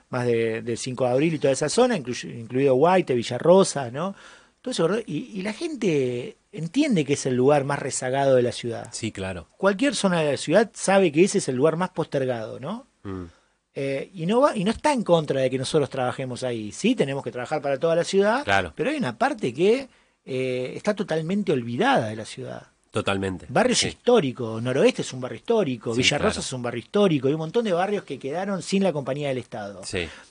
más del 5 de abril y toda esa zona, incluido Guaite, Villarrosa, ¿no? y, la gente entiende que es el lugar más rezagado de la ciudad. Sí, claro. Cualquier zona de la ciudad sabe que ese es el lugar más postergado, ¿no? Mm. Eh, y, no va, y no está en contra de que nosotros trabajemos ahí. Sí, tenemos que trabajar para toda la ciudad, pero hay una parte que eh, está totalmente olvidada de la ciudad. Totalmente. Barrios históricos, Noroeste es un barrio histórico, Villarroza es un barrio histórico, hay un montón de barrios que quedaron sin la compañía del Estado.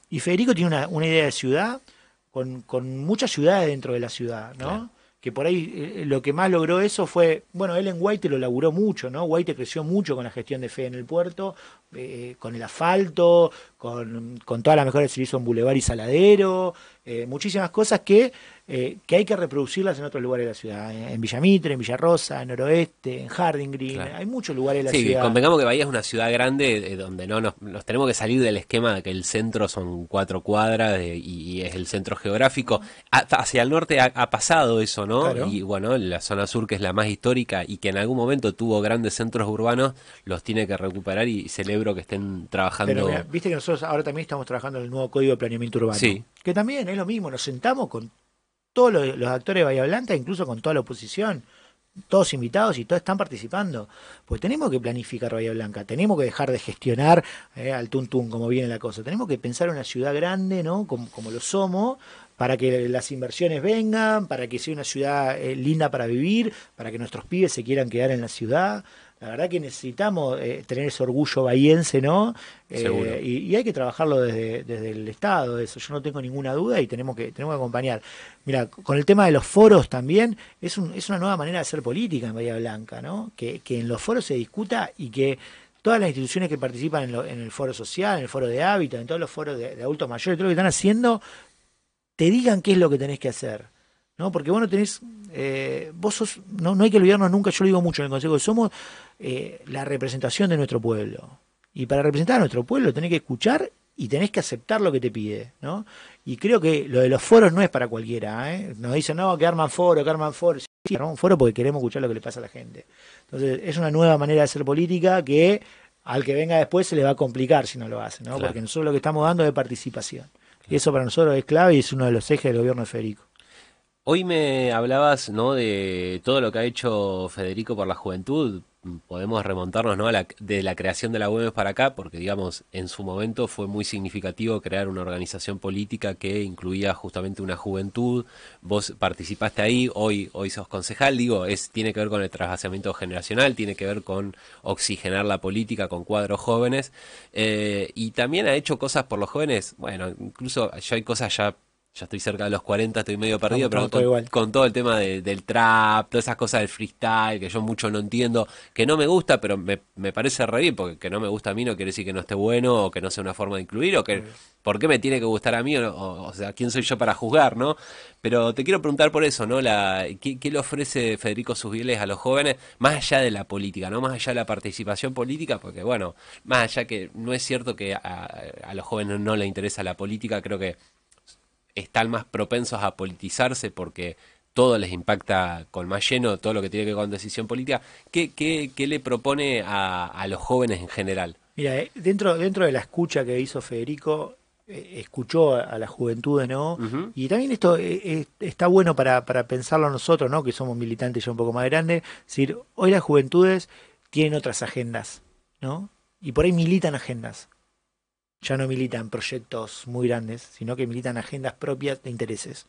Y Federico tiene una, idea de ciudad con, muchas ciudades dentro de la ciudad, ¿no? Que por ahí eh, lo que más logró eso fue, bueno, él en Guaite lo laburó mucho, ¿no? Guaite creció mucho con la gestión de fe en el puerto, eh, con el asfalto, con, con las mejores mejora hizo en Boulevard y Saladero, eh, muchísimas cosas que, eh, que, hay que reproducirlas en otros lugares de la ciudad, en, Villa Villamitre, en Villarrosa, en Noroeste, en Harding Green, hay muchos lugares de la ciudad. Sí, convengamos que Bahía es una ciudad grande donde no nos, tenemos que salir del esquema de que el centro son cuatro cuadras y, es el centro geográfico. hacia el norte ha, pasado eso, ¿no? Y bueno, la zona sur que es la más histórica y que en algún momento tuvo grandes centros urbanos, los tiene que recuperar y celebra que estén trabajando. viste que nosotros ahora también estamos trabajando en el nuevo código de planeamiento urbano. Sí. Que también es lo mismo, nos sentamos con todos los, actores de Bahía Blanca, incluso con toda la oposición todos invitados y todos están participando. Pues tenemos que planificar Bahía Blanca, tenemos que dejar de gestionar eh, al tuntún como viene la cosa, tenemos que pensar una ciudad grande, ¿no? Como, lo somos, para que las inversiones vengan, para que sea una ciudad eh, linda para vivir, para que nuestros pibes se quieran quedar en la ciudad. La verdad que necesitamos eh, tener ese orgullo bahiense, ¿no? Eh, y, hay que trabajarlo desde, desde, el Estado, eso yo no tengo ninguna duda y tenemos que, tenemos que acompañar. Mira, con el tema de los foros también, es, es una nueva manera de hacer política en Bahía Blanca, ¿no? Que, en los foros se discuta y que todas las instituciones que participan en, el foro social, en el foro de hábitat, en todos los foros de, adultos mayores, todo lo que están haciendo, te digan qué es lo que tenés que hacer. ¿no? Porque vos no tenés, eh, vos sos, no, hay que olvidarnos nunca, yo lo digo mucho en el Consejo, somos eh, la representación de nuestro pueblo. Y para representar a nuestro pueblo tenés que escuchar y tenés que aceptar lo que te pide, ¿no? Y creo que lo de los foros no es para cualquiera, ¿eh? Nos dicen, no, que arman foro, que arman foros. Sí, arman un foro porque queremos escuchar lo que le pasa a la gente. Entonces, es una nueva manera de hacer política que al que venga después se le va a complicar si no lo hace, ¿no? Porque nosotros lo que estamos dando es participación. Y eso para nosotros es clave y es uno de los ejes del gobierno de Federico. Hoy me hablabas, ¿no?, de todo lo que ha hecho Federico por la juventud, podemos remontarnos de la creación de la UEM para acá, porque digamos, en su momento fue muy significativo crear una organización política que incluía justamente una juventud, vos participaste ahí, hoy, hoy sos concejal, digo, es, tiene que ver con el trasvaciamiento generacional, tiene que ver con oxigenar la política con cuadros jóvenes, eh, y también ha hecho cosas por los jóvenes, bueno, incluso ya hay cosas ya ya estoy cerca de los 40, estoy medio perdido, pero con, todo el tema del trap, todas esas cosas del freestyle, que yo mucho no entiendo, que no me gusta, pero me, me, parece re bien, porque que no me gusta a mí no quiere decir que no esté bueno, o que no sea una forma de incluir, o que por qué me tiene que gustar a mí, o, o, sea, quién soy yo para juzgar, ¿no? Pero te quiero preguntar por eso, ¿no? La, ¿qué, le ofrece Federico Susbieles a los jóvenes, más allá de la política, ¿no? Más allá de la participación política, porque bueno, más allá que no es cierto que a, a los jóvenes no les interesa la política, creo que están más propensos a politizarse porque todo les impacta con más lleno, todo lo que tiene que ver con decisión política. ¿Qué, le propone a, los jóvenes en general? Mira, eh, dentro, dentro de la escucha que hizo Federico, eh, escuchó a, la juventud, ¿no? Y también esto eh, está bueno para, para pensarlo nosotros, ¿no? Que somos militantes ya un poco más grandes. Es decir, hoy las juventudes tienen otras agendas, ¿no? Y por ahí militan agendas ya no militan proyectos muy grandes, sino que militan agendas propias de intereses.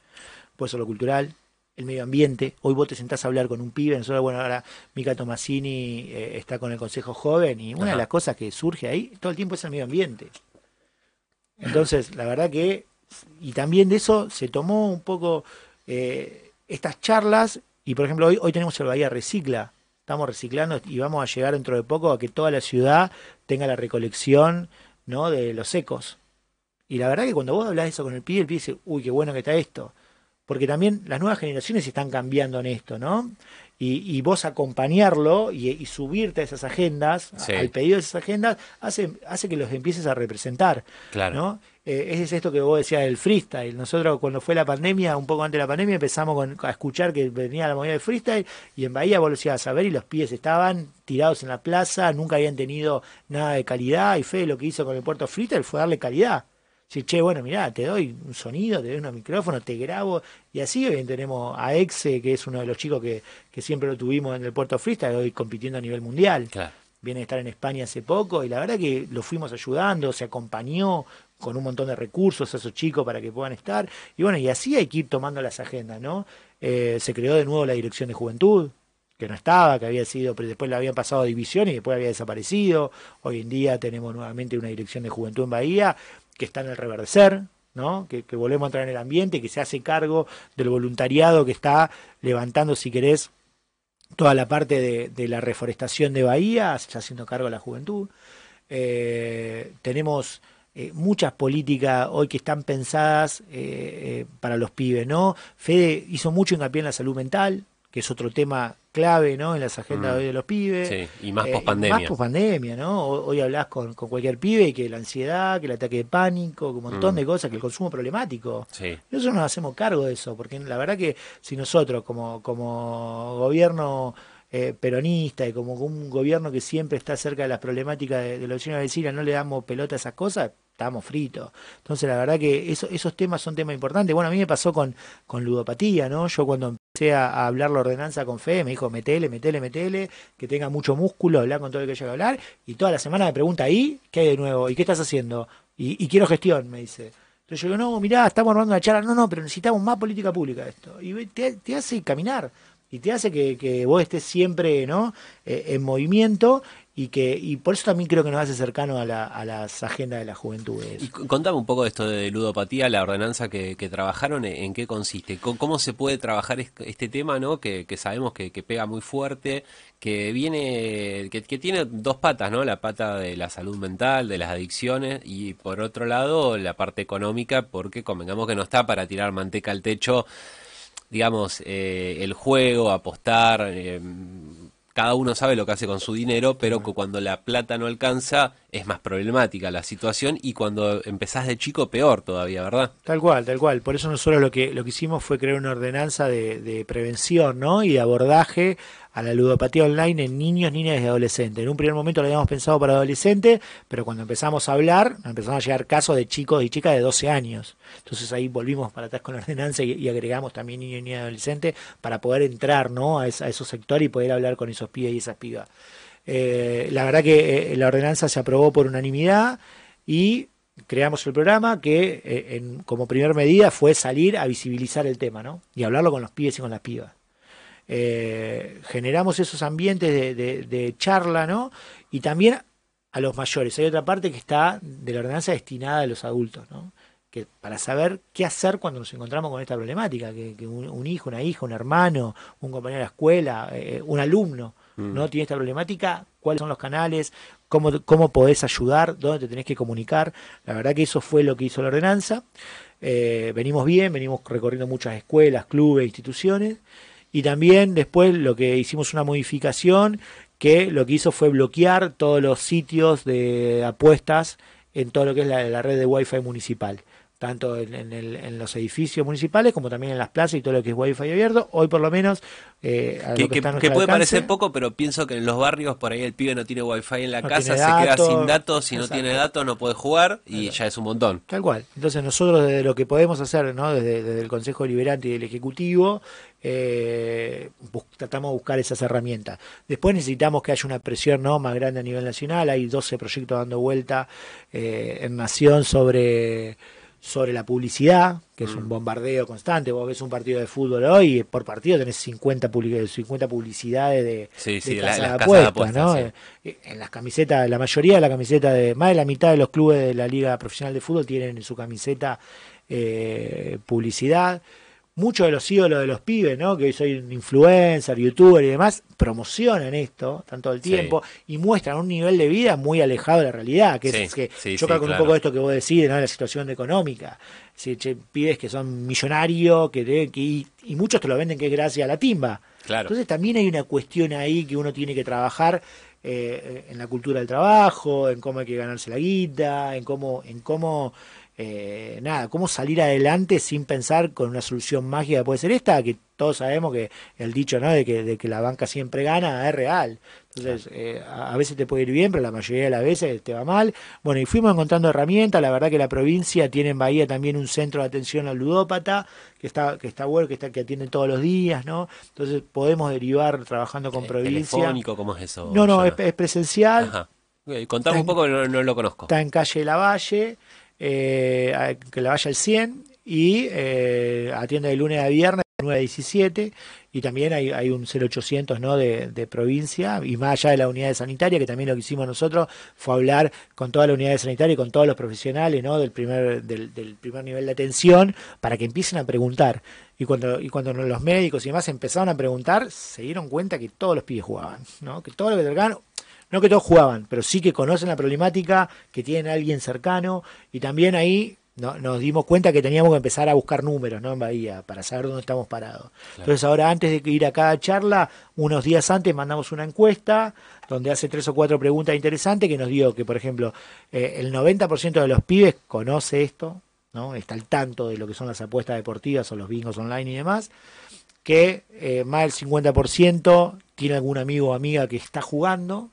...por eso lo cultural, el medio ambiente. Hoy vos te sentás a hablar con un pibe, en nosotros, bueno, ahora Mica Tomasini eh, está con el Consejo Joven y una de las cosas que surge ahí todo el tiempo es el medio ambiente. Entonces, la verdad que, y también de eso se tomó un poco eh, estas charlas y, por ejemplo, hoy, hoy tenemos el Bahía Recicla. Estamos reciclando y vamos a llegar dentro de poco a que toda la ciudad tenga la recolección ¿no? De los secos. Y la verdad que cuando vos hablas eso con el pibe, el pibe dice, uy, qué bueno que está esto. Porque también las nuevas generaciones están cambiando en esto, ¿no? y, vos acompañarlo y, subirte a esas agendas, al pedido de esas agendas, hace, que los empieces a representar. Claro. ¿no? Eh, ese es esto que vos decías del freestyle. Nosotros cuando fue la pandemia, un poco antes de la pandemia, empezamos a escuchar que venía la movida de freestyle y en Bahía vos lo decías a ver y los pies estaban tirados en la plaza, nunca habían tenido nada de calidad y Fede lo que hizo con el puerto freestyle fue darle calidad. Si che, bueno, mira te doy un sonido, te doy un micrófono, te grabo. Y así hoy tenemos a Exe, que es uno de los chicos que, siempre lo tuvimos en el puerto que hoy compitiendo a nivel mundial. Viene a estar en España hace poco y la verdad que lo fuimos ayudando, se acompañó con un montón de recursos a esos chicos para que puedan estar. Y bueno, y así hay que ir tomando las agendas, ¿no? Eh, se creó de nuevo la Dirección de Juventud, que no estaba, que había sido, pero después la habían pasado a división y después había desaparecido. Hoy en día tenemos nuevamente una dirección de juventud en Bahía que está en el reverdecer, ¿no? Que, volvemos a entrar en el ambiente, que se hace cargo del voluntariado que está levantando, si querés, toda la parte de, la reforestación de Bahía, se está haciendo cargo la juventud. Eh, tenemos eh, muchas políticas hoy que están pensadas eh, para los pibes, ¿no? Fede hizo mucho hincapié en la salud mental, que es otro tema clave en las agendas mm. de hoy de los pibes. Sí, y más eh, pospandemia. Más pospandemia, ¿no? Hoy hablas con, cualquier pibe y que la ansiedad, que el ataque de pánico, que un montón mm. de cosas, que el consumo problemático. Sí. Nosotros nos hacemos cargo de eso, porque la verdad que si nosotros como, como gobierno eh, peronista y como un gobierno que siempre está cerca de las problemáticas de, los vecinos y vecinas, no le damos pelota a esas cosas, estamos fritos. Entonces, la verdad que eso, esos temas son temas importantes. Bueno, a mí me pasó con, con ludopatía, ¿no? Yo cuando a, hablar la ordenanza con fe, me dijo, metele, metele, metele, que tenga mucho músculo, hablar con todo el que haya que hablar, y toda la semana me pregunta ahí, ¿qué hay de nuevo? ¿Y qué estás haciendo? Y, quiero gestión, me dice. Entonces yo digo, no, mirá, estamos armando una charla, no, no, pero necesitamos más política pública esto. Y te, hace caminar, y te hace que, vos estés siempre ¿no? Eh, en movimiento y que y por eso también creo que nos hace cercano a, la, a las agendas de la juventud. Y contame un poco de esto de ludopatía, la ordenanza que, trabajaron, en qué consiste, cómo, se puede trabajar este tema, ¿no? que, que sabemos que, pega muy fuerte, que viene, que, tiene dos patas, ¿no? la pata de la salud mental, de las adicciones y por otro lado la parte económica, porque convengamos que no está para tirar manteca al techo digamos, eh, el juego, apostar, eh, cada uno sabe lo que hace con su dinero, pero cuando la plata no alcanza, es más problemática la situación y cuando empezás de chico peor todavía, ¿verdad? Tal cual, tal cual. Por eso nosotros lo que, lo que hicimos fue crear una ordenanza de, prevención ¿no? y de abordaje a la ludopatía online en niños, niñas y adolescentes. En un primer momento lo habíamos pensado para adolescentes, pero cuando empezamos a hablar, empezaron a llegar casos de chicos y chicas de 12 años. Entonces ahí volvimos para atrás con la ordenanza y, agregamos también niños, niñas y adolescentes para poder entrar ¿no? a, a esos sectores y poder hablar con esos pibes y esas pibas. Eh, la verdad que eh, la ordenanza se aprobó por unanimidad y creamos el programa que eh, como primer medida fue salir a visibilizar el tema ¿no? y hablarlo con los pibes y con las pibas. generamos esos ambientes de, charla ¿no? y también a los mayores. Hay otra parte que está de la ordenanza destinada a los adultos. ¿no? Que para saber qué hacer cuando nos encontramos con esta problemática, que, un, hijo, una hija, un hermano, un compañero de la escuela, un alumno Mm. ¿no? Tiene esta problemática, cuáles son los canales, cómo, cómo podés ayudar, dónde te tenés que comunicar. La verdad que eso fue lo que hizo la ordenanza. Eh, venimos bien, venimos recorriendo muchas escuelas, clubes, instituciones. Y también después lo que hicimos una modificación que lo que hizo fue bloquear todos los sitios de apuestas en todo lo que es la, la red de Wi-Fi municipal tanto en, los edificios municipales como también en las plazas y todo lo que es wifi abierto. Hoy por lo menos... Eh, que, puede parecer poco, pero pienso que en los barrios por ahí el pibe no tiene wifi en la casa, se queda sin datos, si no tiene datos no puede jugar y ya es un montón. Tal cual. Entonces nosotros desde lo que podemos hacer, desde, el Consejo Deliberante y del Ejecutivo, eh, tratamos de buscar esas herramientas. Después necesitamos que haya una presión ¿no? más grande a nivel nacional. Hay 12 proyectos dando vuelta eh, en Nación sobre sobre la publicidad, que es un mm. bombardeo constante. Vos ves un partido de fútbol hoy y por partido tenés 50, public 50 publicidades de, de apuestas, eh, eh, En las camisetas, la mayoría de las camisetas de más de la mitad de los clubes de la Liga Profesional de Fútbol tienen en su camiseta eh, publicidad muchos de los ídolos de los pibes, ¿no? Que hoy soy un influencer, youtuber y demás, promocionan esto todo el tiempo y muestran un nivel de vida muy alejado de la realidad, que es que choca con un poco esto que vos decís, ¿no? La situación económica. pibes que son millonarios, que, que y, muchos te lo venden que es gracias a la timba. Claro. Entonces también hay una cuestión ahí que uno tiene que trabajar eh, en la cultura del trabajo, en cómo hay que ganarse la guita, en cómo, en cómo eh, nada, cómo salir adelante sin pensar con una solución mágica puede ser esta, que todos sabemos que el dicho no de que, la banca siempre gana es real. Entonces, eh, a veces te puede ir bien, pero la mayoría de las veces te va mal. Bueno, y fuimos encontrando herramientas. La verdad que la provincia tiene en Bahía también un centro de atención al ludópata, que está, que está bueno, que está, que atiende todos los días, ¿no? Entonces podemos derivar trabajando con eh, provincia. ¿Telefónico? ¿Cómo es eso? No, no, es, presencial. Ajá. Contame un poco, no, lo conozco. Está en calle la Lavalle. Eh, que le vaya el 100 y eh, atiende de lunes a viernes de 9 a 17 y también hay, un 0800 ¿no? De, provincia y más allá de la unidad de sanitaria que también lo que hicimos nosotros fue hablar con toda la unidad de sanitaria y con todos los profesionales ¿no? del, primer, del, primer nivel de atención para que empiecen a preguntar y cuando, y cuando los médicos y demás empezaron a preguntar, se dieron cuenta que todos los pibes jugaban, que todo lo que tocaban no que todos jugaban, pero sí que conocen la problemática, que tienen a alguien cercano y también ahí nos dimos cuenta que teníamos que empezar a buscar números ¿no? en Bahía para saber dónde estamos parados. Entonces ahora antes de ir a cada charla, unos días antes mandamos una encuesta donde hace tres o cuatro preguntas interesantes que nos dio que, por ejemplo, eh, el 90% de los pibes conoce esto, ¿no? está al tanto de lo que son las apuestas deportivas o los bingos online y demás, que eh, más del 50% tiene algún amigo o amiga que está jugando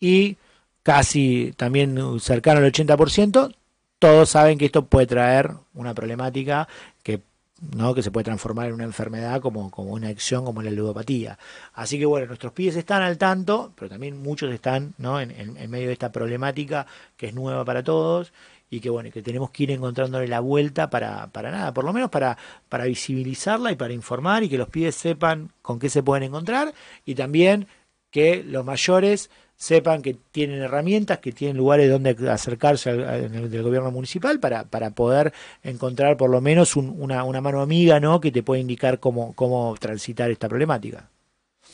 y casi también cercano al 80%, todos saben que esto puede traer una problemática que ¿no? que se puede transformar en una enfermedad como, una adicción, como la ludopatía. Así que bueno, nuestros pibes están al tanto, pero también muchos están en, medio de esta problemática que es nueva para todos y que bueno, que tenemos que ir encontrándole la vuelta para, nada, por lo menos para, para visibilizarla y para informar y que los pibes sepan con qué se pueden encontrar y también que los mayores sepan que tienen herramientas, que tienen lugares donde acercarse al, del gobierno municipal para, poder encontrar por lo menos una, mano amiga ¿no? que te pueda indicar cómo, transitar esta problemática.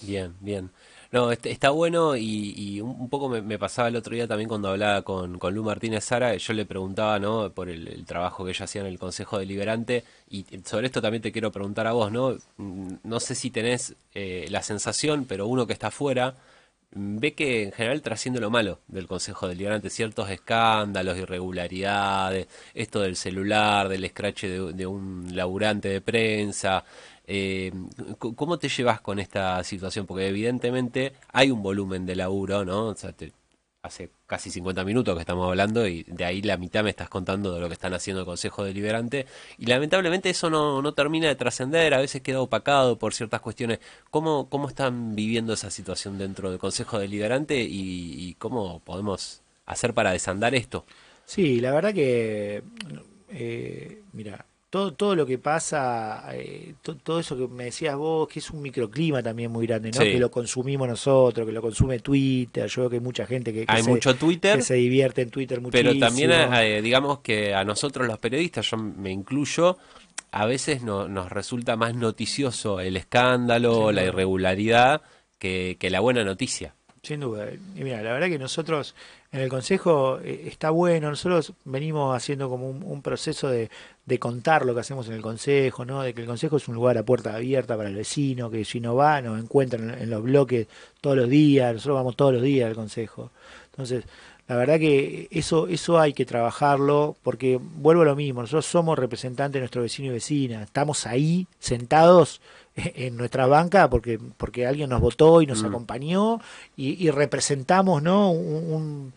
Bien, bien. No, este, está bueno y, un poco me, pasaba el otro día también cuando hablaba con, con Lu Martínez Sara, yo le preguntaba ¿no? por el, trabajo que ella hacía en el Consejo Deliberante y sobre esto también te quiero preguntar a vos, ¿no? Mm, no sé si tenés eh, la sensación, pero uno que está afuera, ve que en general trasciende lo malo del Consejo Deliberante, ciertos escándalos, irregularidades, esto del celular, del escrache de, un laburante de prensa. Eh, ¿Cómo te llevas con esta situación? Porque evidentemente hay un volumen de laburo, ¿no? O sea, te, hace casi 50 minutos que estamos hablando y de ahí la mitad me estás contando de lo que están haciendo el Consejo Deliberante y lamentablemente eso no, termina de trascender, a veces queda opacado por ciertas cuestiones. ¿Cómo, ¿Cómo están viviendo esa situación dentro del Consejo Deliberante y, cómo podemos hacer para desandar esto? Sí, la verdad que, eh, mira, todo, todo lo que pasa, eh, todo eso que me decías vos, que es un microclima también muy grande, ¿no? Que lo consumimos nosotros, que lo consume Twitter. Yo veo que hay mucha gente que, se, mucho Twitter, se divierte en Twitter muchísimo. Pero también, eh, eh, digamos que a nosotros los periodistas, yo me incluyo, a veces nos resulta más noticioso el escándalo, la irregularidad, que la buena noticia sin duda. Y mira, la verdad que nosotros en el Consejo eh, está bueno, nosotros venimos haciendo como un, proceso de, contar lo que hacemos en el Consejo, ¿no? De que el Consejo es un lugar a puerta abierta para el vecino, que si no va nos encuentran en los bloques todos los días, nosotros vamos todos los días al Consejo. Entonces, la verdad que eso, eso hay que trabajarlo porque vuelvo a lo mismo, nosotros somos representantes de nuestro vecino y vecina, estamos ahí sentados en nuestra banca porque, porque alguien nos votó y nos mm. acompañó y, representamos ¿no? Un,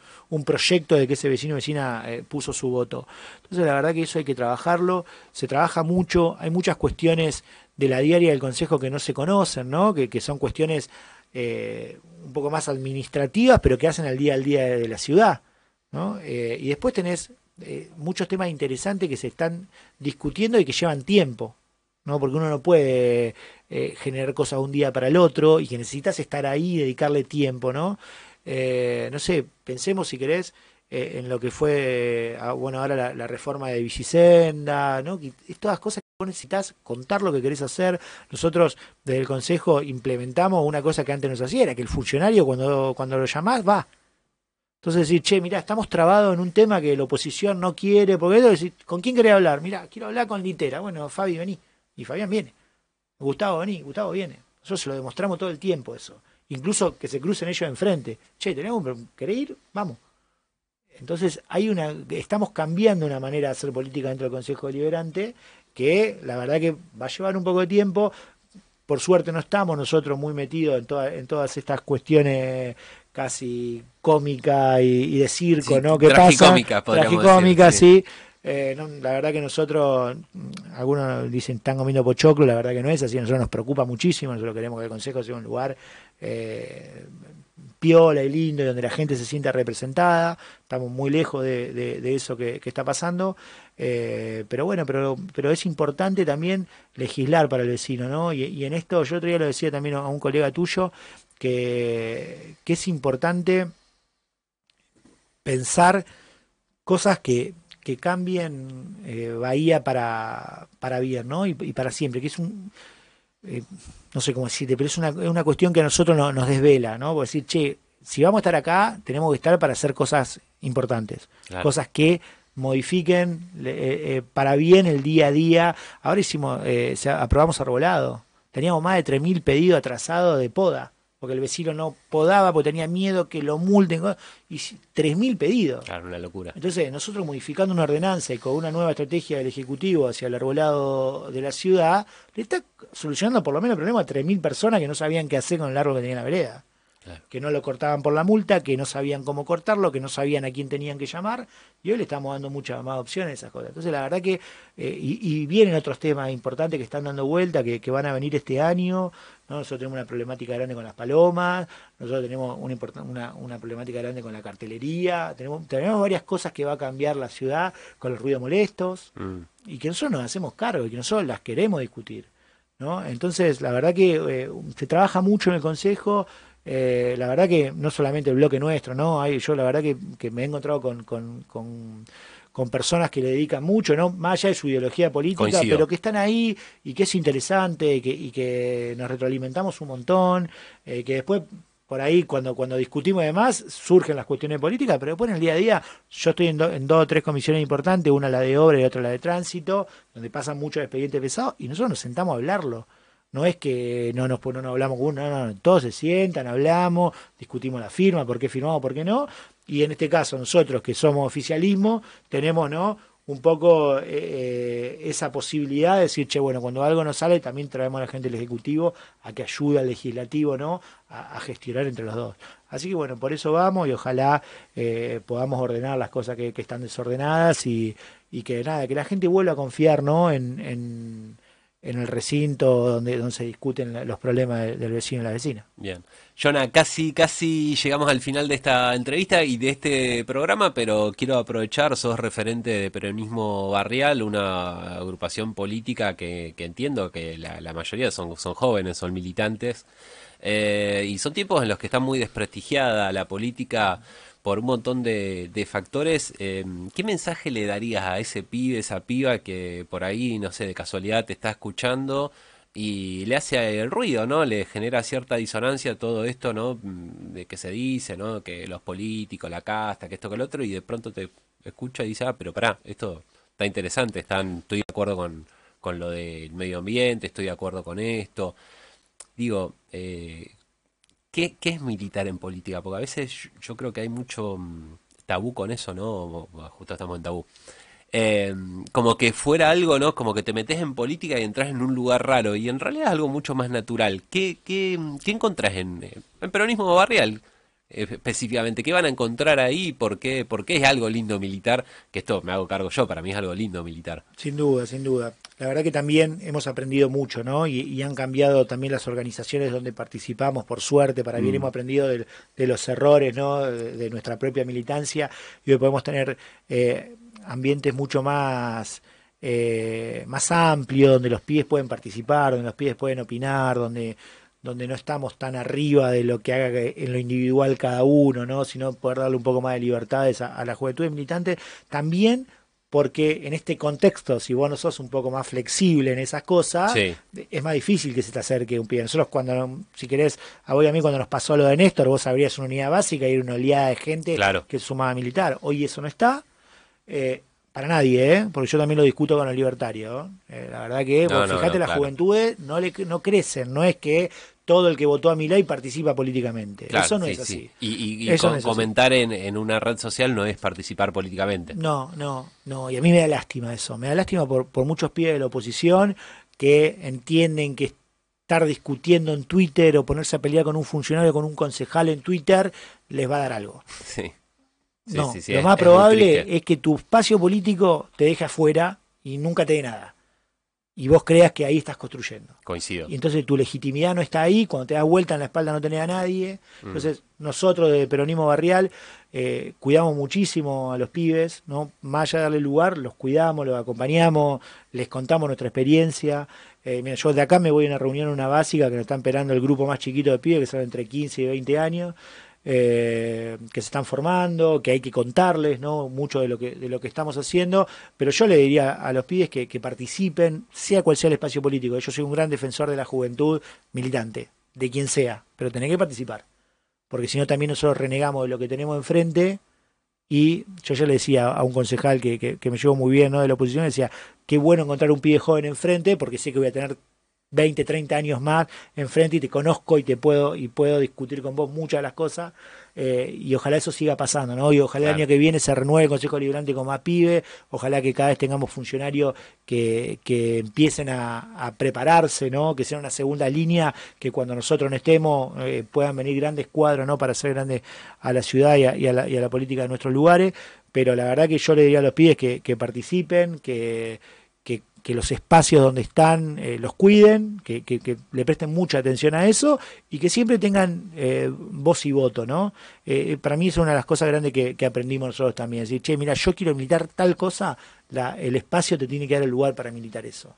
proyecto de que ese vecino y vecina eh, puso su voto. Entonces la verdad que eso hay que trabajarlo, se trabaja mucho, hay muchas cuestiones de la diaria del Consejo que no se conocen, ¿no? Que, que son cuestiones eh, un poco más administrativas, pero que hacen al día al día de la ciudad. Eh, y después tenés eh, muchos temas interesantes que se están discutiendo y que llevan tiempo. ¿no? Porque uno no puede generar cosas un día para el otro y que necesitas estar ahí y dedicarle tiempo, ¿no? no sé, pensemos si querés en lo que fue, ah, bueno, ahora la, reforma de Villicenda, ¿no? todas cosas Vos necesitas contar lo que querés hacer. Nosotros desde el Consejo implementamos una cosa que antes nos hacía, era que el funcionario cuando, cuando lo llamás va. Entonces decir, che, mirá, estamos trabados en un tema que la oposición no quiere, porque decir, ¿con quién querés hablar? Mirá, quiero hablar con Litera. Bueno, Fabi, vení. Y Fabián viene. Gustavo, vení. Gustavo viene. Nosotros se lo demostramos todo el tiempo eso. Incluso que se crucen ellos enfrente. Che, tenemos un... ¿Querés ir? Vamos. Entonces hay una, estamos cambiando una manera de hacer política dentro del Consejo Deliberante que la verdad que va a llevar un poco de tiempo. Por suerte no estamos nosotros muy metidos en, toda, en todas estas cuestiones casi cómicas y, de circo, ¿no? Que tragicómica, pasa? Tragicómica, sí. Eh, la verdad que nosotros, mm, algunos dicen están comiendo pochoclo, la verdad que no es así, a nosotros nos preocupa muchísimo, nosotros queremos que el Consejo sea un lugar eh, piola y lindo y donde la gente se sienta representada. Estamos muy lejos de, eso que, está pasando. Eh, pero bueno, pero, es importante también legislar para el vecino, ¿no? Y, en esto yo otro día lo decía también a un colega tuyo, que, es importante pensar cosas que, cambien eh, Bahía para, bien, ¿no? y para siempre, que es un eh, no sé cómo decirte, pero es una, cuestión que a nosotros nos desvela, ¿no? Por decir, che, si vamos a estar acá, tenemos que estar para hacer cosas importantes, cosas que modifiquen eh, eh, para bien el día a día. Ahora hicimos, aprobamos arbolado. Teníamos más de 3.000 pedidos atrasados de poda porque el vecino no podaba, porque tenía miedo que lo multen. Y 3.000 pedidos. Claro, una locura. Entonces, nosotros modificando una ordenanza y con una nueva estrategia del Ejecutivo hacia el arbolado de la ciudad, le está solucionando por lo menos el problema a 3.000 personas que no sabían qué hacer con el árbol que tenía en la vereda. Que no lo cortaban por la multa, que no sabían cómo cortarlo, que no sabían a quién tenían que llamar. Y hoy le estamos dando muchas más opciones a esas cosas. Entonces, la verdad que. Eh, y, vienen otros temas importantes que están dando vuelta, que van a venir este año. Nosotros tenemos una problemática grande con las palomas, nosotros tenemos una, una, problemática grande con la cartelería, tenemos, tenemos varias cosas que va a cambiar la ciudad con los ruidos molestos mm. y que nosotros nos hacemos cargo y que nosotros las queremos discutir. ¿no? Entonces, la verdad que eh, se trabaja mucho en el Consejo. Eh, la verdad que no solamente el bloque nuestro, ¿no? Hay, yo la verdad que, me he encontrado con con personas que le dedican mucho, ¿no? más allá de su ideología política, pero que están ahí y que es interesante y que nos retroalimentamos un montón, eh, que después por ahí cuando, cuando discutimos además, demás surgen las cuestiones políticas, pero después en el día a día yo estoy en, dos o tres comisiones importantes, una la de obra y otra la de tránsito, donde pasan muchos expedientes pesados y nosotros nos sentamos a hablarlo. No es que no nos, no hablamos uno, no, no, todos se sientan, hablamos, discutimos la firma, por qué firmamos, por qué no, y en este caso nosotros que somos oficialismo, tenemos ¿no? un poco eh, eh, esa posibilidad de decir, che, bueno, cuando algo no sale también traemos a la gente del Ejecutivo a que ayude al Legislativo, ¿no? A, gestionar entre los dos. Así que bueno, por eso vamos y ojalá eh, podamos ordenar las cosas que, están desordenadas y, que nada, que la gente vuelva a confiar, ¿no? En, en, el recinto donde, donde se discuten los problemas del vecino y la vecina. Bien. Jonah, casi, casi llegamos al final de esta entrevista y de este programa, pero quiero aprovechar, sos referente de Peronismo Barrial, una agrupación política que, entiendo que la, mayoría son, jóvenes, son militantes, eh, y son tiempos en los que está muy desprestigiada la política por un montón de, factores. Eh, ¿Qué mensaje le darías a ese pibe, esa piba que por ahí, no sé, de casualidad te está escuchando? y le hace el ruido, ¿no? Le genera cierta disonancia todo esto, ¿no? De que se dice, ¿no? Que los políticos, la casta, que esto, que el otro, y de pronto te escucha y dice, ah, pero pará, esto está interesante, están, estoy de acuerdo con, lo del medio ambiente, estoy de acuerdo con esto. Digo, eh, ¿qué, es militar en política? Porque a veces yo creo que hay mucho mm, tabú con eso, ¿no? justo estamos en tabú. Em, como que fuera algo, ¿no? Como que te metes en política y entras en un lugar raro. Y en realidad es algo mucho más natural. ¿Qué, qué, encontrás en, peronismo barrial? Eh, específicamente, qué van a encontrar ahí, por qué, es algo lindo militar, que esto me hago cargo yo, para mí es algo lindo militar. Sin duda, sin duda. La verdad que también hemos aprendido mucho, ¿no? Y, han cambiado también las organizaciones donde participamos, por suerte, para bien mm. hemos aprendido de, los errores, ¿no? De, nuestra propia militancia y hoy podemos tener... Eh, ambientes mucho más, eh, más amplios, donde los pies pueden participar, donde los pies pueden opinar, donde, donde no estamos tan arriba de lo que haga en lo individual cada uno, ¿no? sino poder darle un poco más de libertades a, la juventud militante, también porque en este contexto, si vos no sos un poco más flexible en esas cosas, es más difícil que se te acerque un pie. Nosotros cuando, si querés, a vos y a mí cuando nos pasó lo de Néstor, vos abrías una unidad básica y una oleada de gente claro. que sumaba militar. Hoy eso no está, eh, para nadie, ¿eh? porque yo también lo discuto con el libertario. Eh, la verdad que, fíjate, no, las juventudes no, no crecen, no es que todo el que votó a mi ley participa políticamente. eso no es así. Y, comentar en, una red social no es participar políticamente. No, no, no. Y a mí me da lástima eso. Me da lástima por, muchos pies de la oposición que entienden que estar discutiendo en Twitter o ponerse a pelear con un funcionario, con un concejal en Twitter, les va a dar algo. Sí no, lo más probable es, que tu espacio político te deje afuera y nunca te dé nada. Y vos creas que ahí estás construyendo. Coincido. Y entonces tu legitimidad no está ahí, cuando te das vuelta en la espalda no tenés a nadie. Mm. Entonces nosotros de Peronismo Barrial eh, cuidamos muchísimo a los pibes, ¿no? más allá de darle lugar, los cuidamos, los acompañamos, les contamos nuestra experiencia. Eh, mira, yo de acá me voy a una reunión, una básica, que nos está esperando el grupo más chiquito de pibes, que son entre 15 y 20 años eh, que se están formando, que hay que contarles, ¿no? Mucho de lo que, de lo que estamos haciendo, pero yo le diría a los pibes que, participen, sea cual sea el espacio político. Yo soy un gran defensor de la juventud militante, de quien sea, pero tenés que participar, porque si no también nosotros renegamos de lo que tenemos enfrente. Y yo ya le decía a un concejal que, que, me llevo muy bien ¿no? de la oposición, decía, qué bueno encontrar un pibe joven enfrente, porque sé que voy a tener 20, 30 años más enfrente y te conozco y te puedo y puedo discutir con vos muchas de las cosas eh, y ojalá eso siga pasando, ¿no? Y ojalá el año que viene se renueve el Consejo Liberante con más pibe, ojalá que cada vez tengamos funcionarios que, empiecen a, prepararse, ¿no? Que sea una segunda línea, que cuando nosotros no estemos eh, puedan venir grandes cuadros, ¿no? Para ser grandes a la ciudad y a, la, política de nuestros lugares, pero la verdad que yo le diría a los pibes que, que participen, que que los espacios donde están eh, los cuiden, que, le presten mucha atención a eso y que siempre tengan eh, voz y voto, ¿no? Eh, para mí es una de las cosas grandes que, aprendimos nosotros también, decir, che, mira, yo quiero militar tal cosa, el espacio te tiene que dar el lugar para militar eso.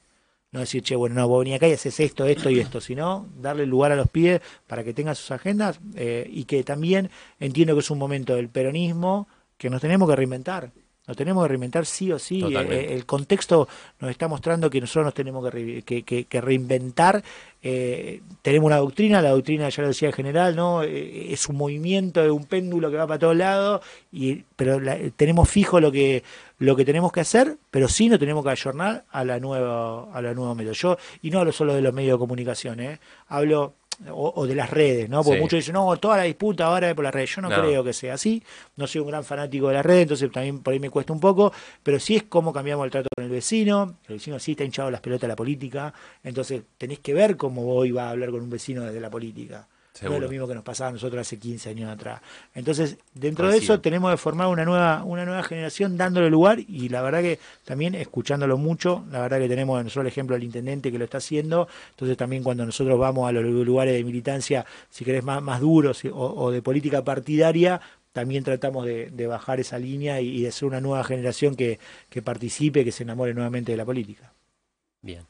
No decir, che, bueno, no, vos venís acá y haces esto, esto y esto, sino darle lugar a los pies para que tengan sus agendas y que también entiendo que es un momento del peronismo que nos tenemos que reinventar nos tenemos que reinventar sí o sí. Eh, eh, el contexto nos está mostrando que nosotros nos tenemos que, reinventar. Eh, tenemos una doctrina, la doctrina, ya lo decía en general, ¿no? es un movimiento, de un péndulo que va para todos lados, y, pero tenemos fijo lo que, lo que tenemos que hacer, pero sí nos tenemos que ayornar a la nueva, a la nueva medio. Yo, y no hablo solo de los medios de comunicación, ¿eh? hablo o, de las redes, ¿no? Porque muchos dicen, no, toda la disputa ahora es por las redes. Yo no, creo que sea así. No soy un gran fanático de las redes, entonces también por ahí me cuesta un poco. Pero sí es cómo cambiamos el trato con el vecino. El vecino sí está hinchado las pelotas de la política. Entonces tenés que ver cómo hoy va a hablar con un vecino desde la política es lo mismo que nos pasaba a nosotros hace 15 años atrás. Entonces, dentro de eso tenemos que formar una nueva, una nueva generación dándole lugar y la verdad que también escuchándolo mucho, la verdad que tenemos nosotros el ejemplo del intendente que lo está haciendo, entonces también cuando nosotros vamos a los lugares de militancia, si querés más, más duros o, de política partidaria, también tratamos de, bajar esa línea y, de ser una nueva generación que, que participe, que se enamore nuevamente de la política. Bien.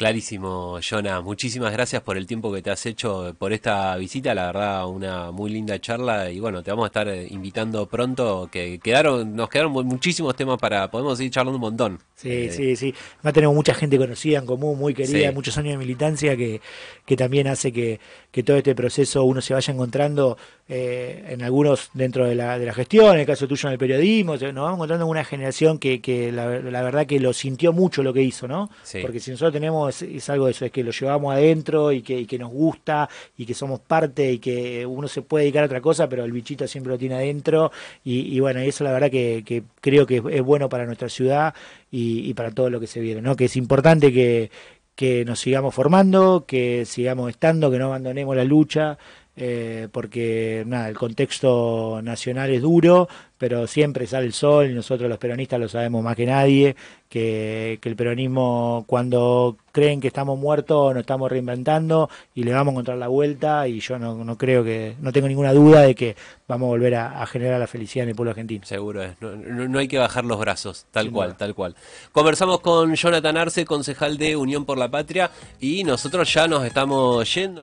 Clarísimo, Jonah. Muchísimas gracias por el tiempo que te has hecho, por esta visita. La verdad, una muy linda charla. Y bueno, te vamos a estar eh, invitando pronto. Que quedaron, nos quedaron muchísimos temas para. Podemos seguir charlando un montón. Sí, eh, sí, sí. Además, tenemos mucha gente conocida en común, muy querida, muchos años de militancia que, que también hace que, que todo este proceso uno se vaya encontrando eh, en algunos dentro de la, de la, gestión, en el caso tuyo en el periodismo, nos vamos encontrando una generación que, que la, verdad que lo sintió mucho lo que hizo, ¿no? Porque si nosotros tenemos, es, algo de eso, es que lo llevamos adentro y que, nos gusta y que somos parte y que uno se puede dedicar a otra cosa, pero el bichito siempre lo tiene adentro y, bueno, y eso la verdad que, creo que es, bueno para nuestra ciudad y, para todo lo que se viene, ¿no? Que es importante que, que nos sigamos formando, que sigamos estando, que no abandonemos la lucha eh, porque nada, el contexto nacional es duro, pero siempre sale el sol y nosotros los peronistas lo sabemos más que nadie, que, el peronismo cuando creen que estamos muertos nos estamos reinventando y le vamos a encontrar la vuelta y yo no, creo que, no tengo ninguna duda de que vamos a volver a, generar la felicidad en el pueblo argentino. Seguro es, no, hay que bajar los brazos, tal cual, tal cual. Conversamos con Jonathan Arce, concejal de Unión por la Patria y nosotros ya nos estamos yendo.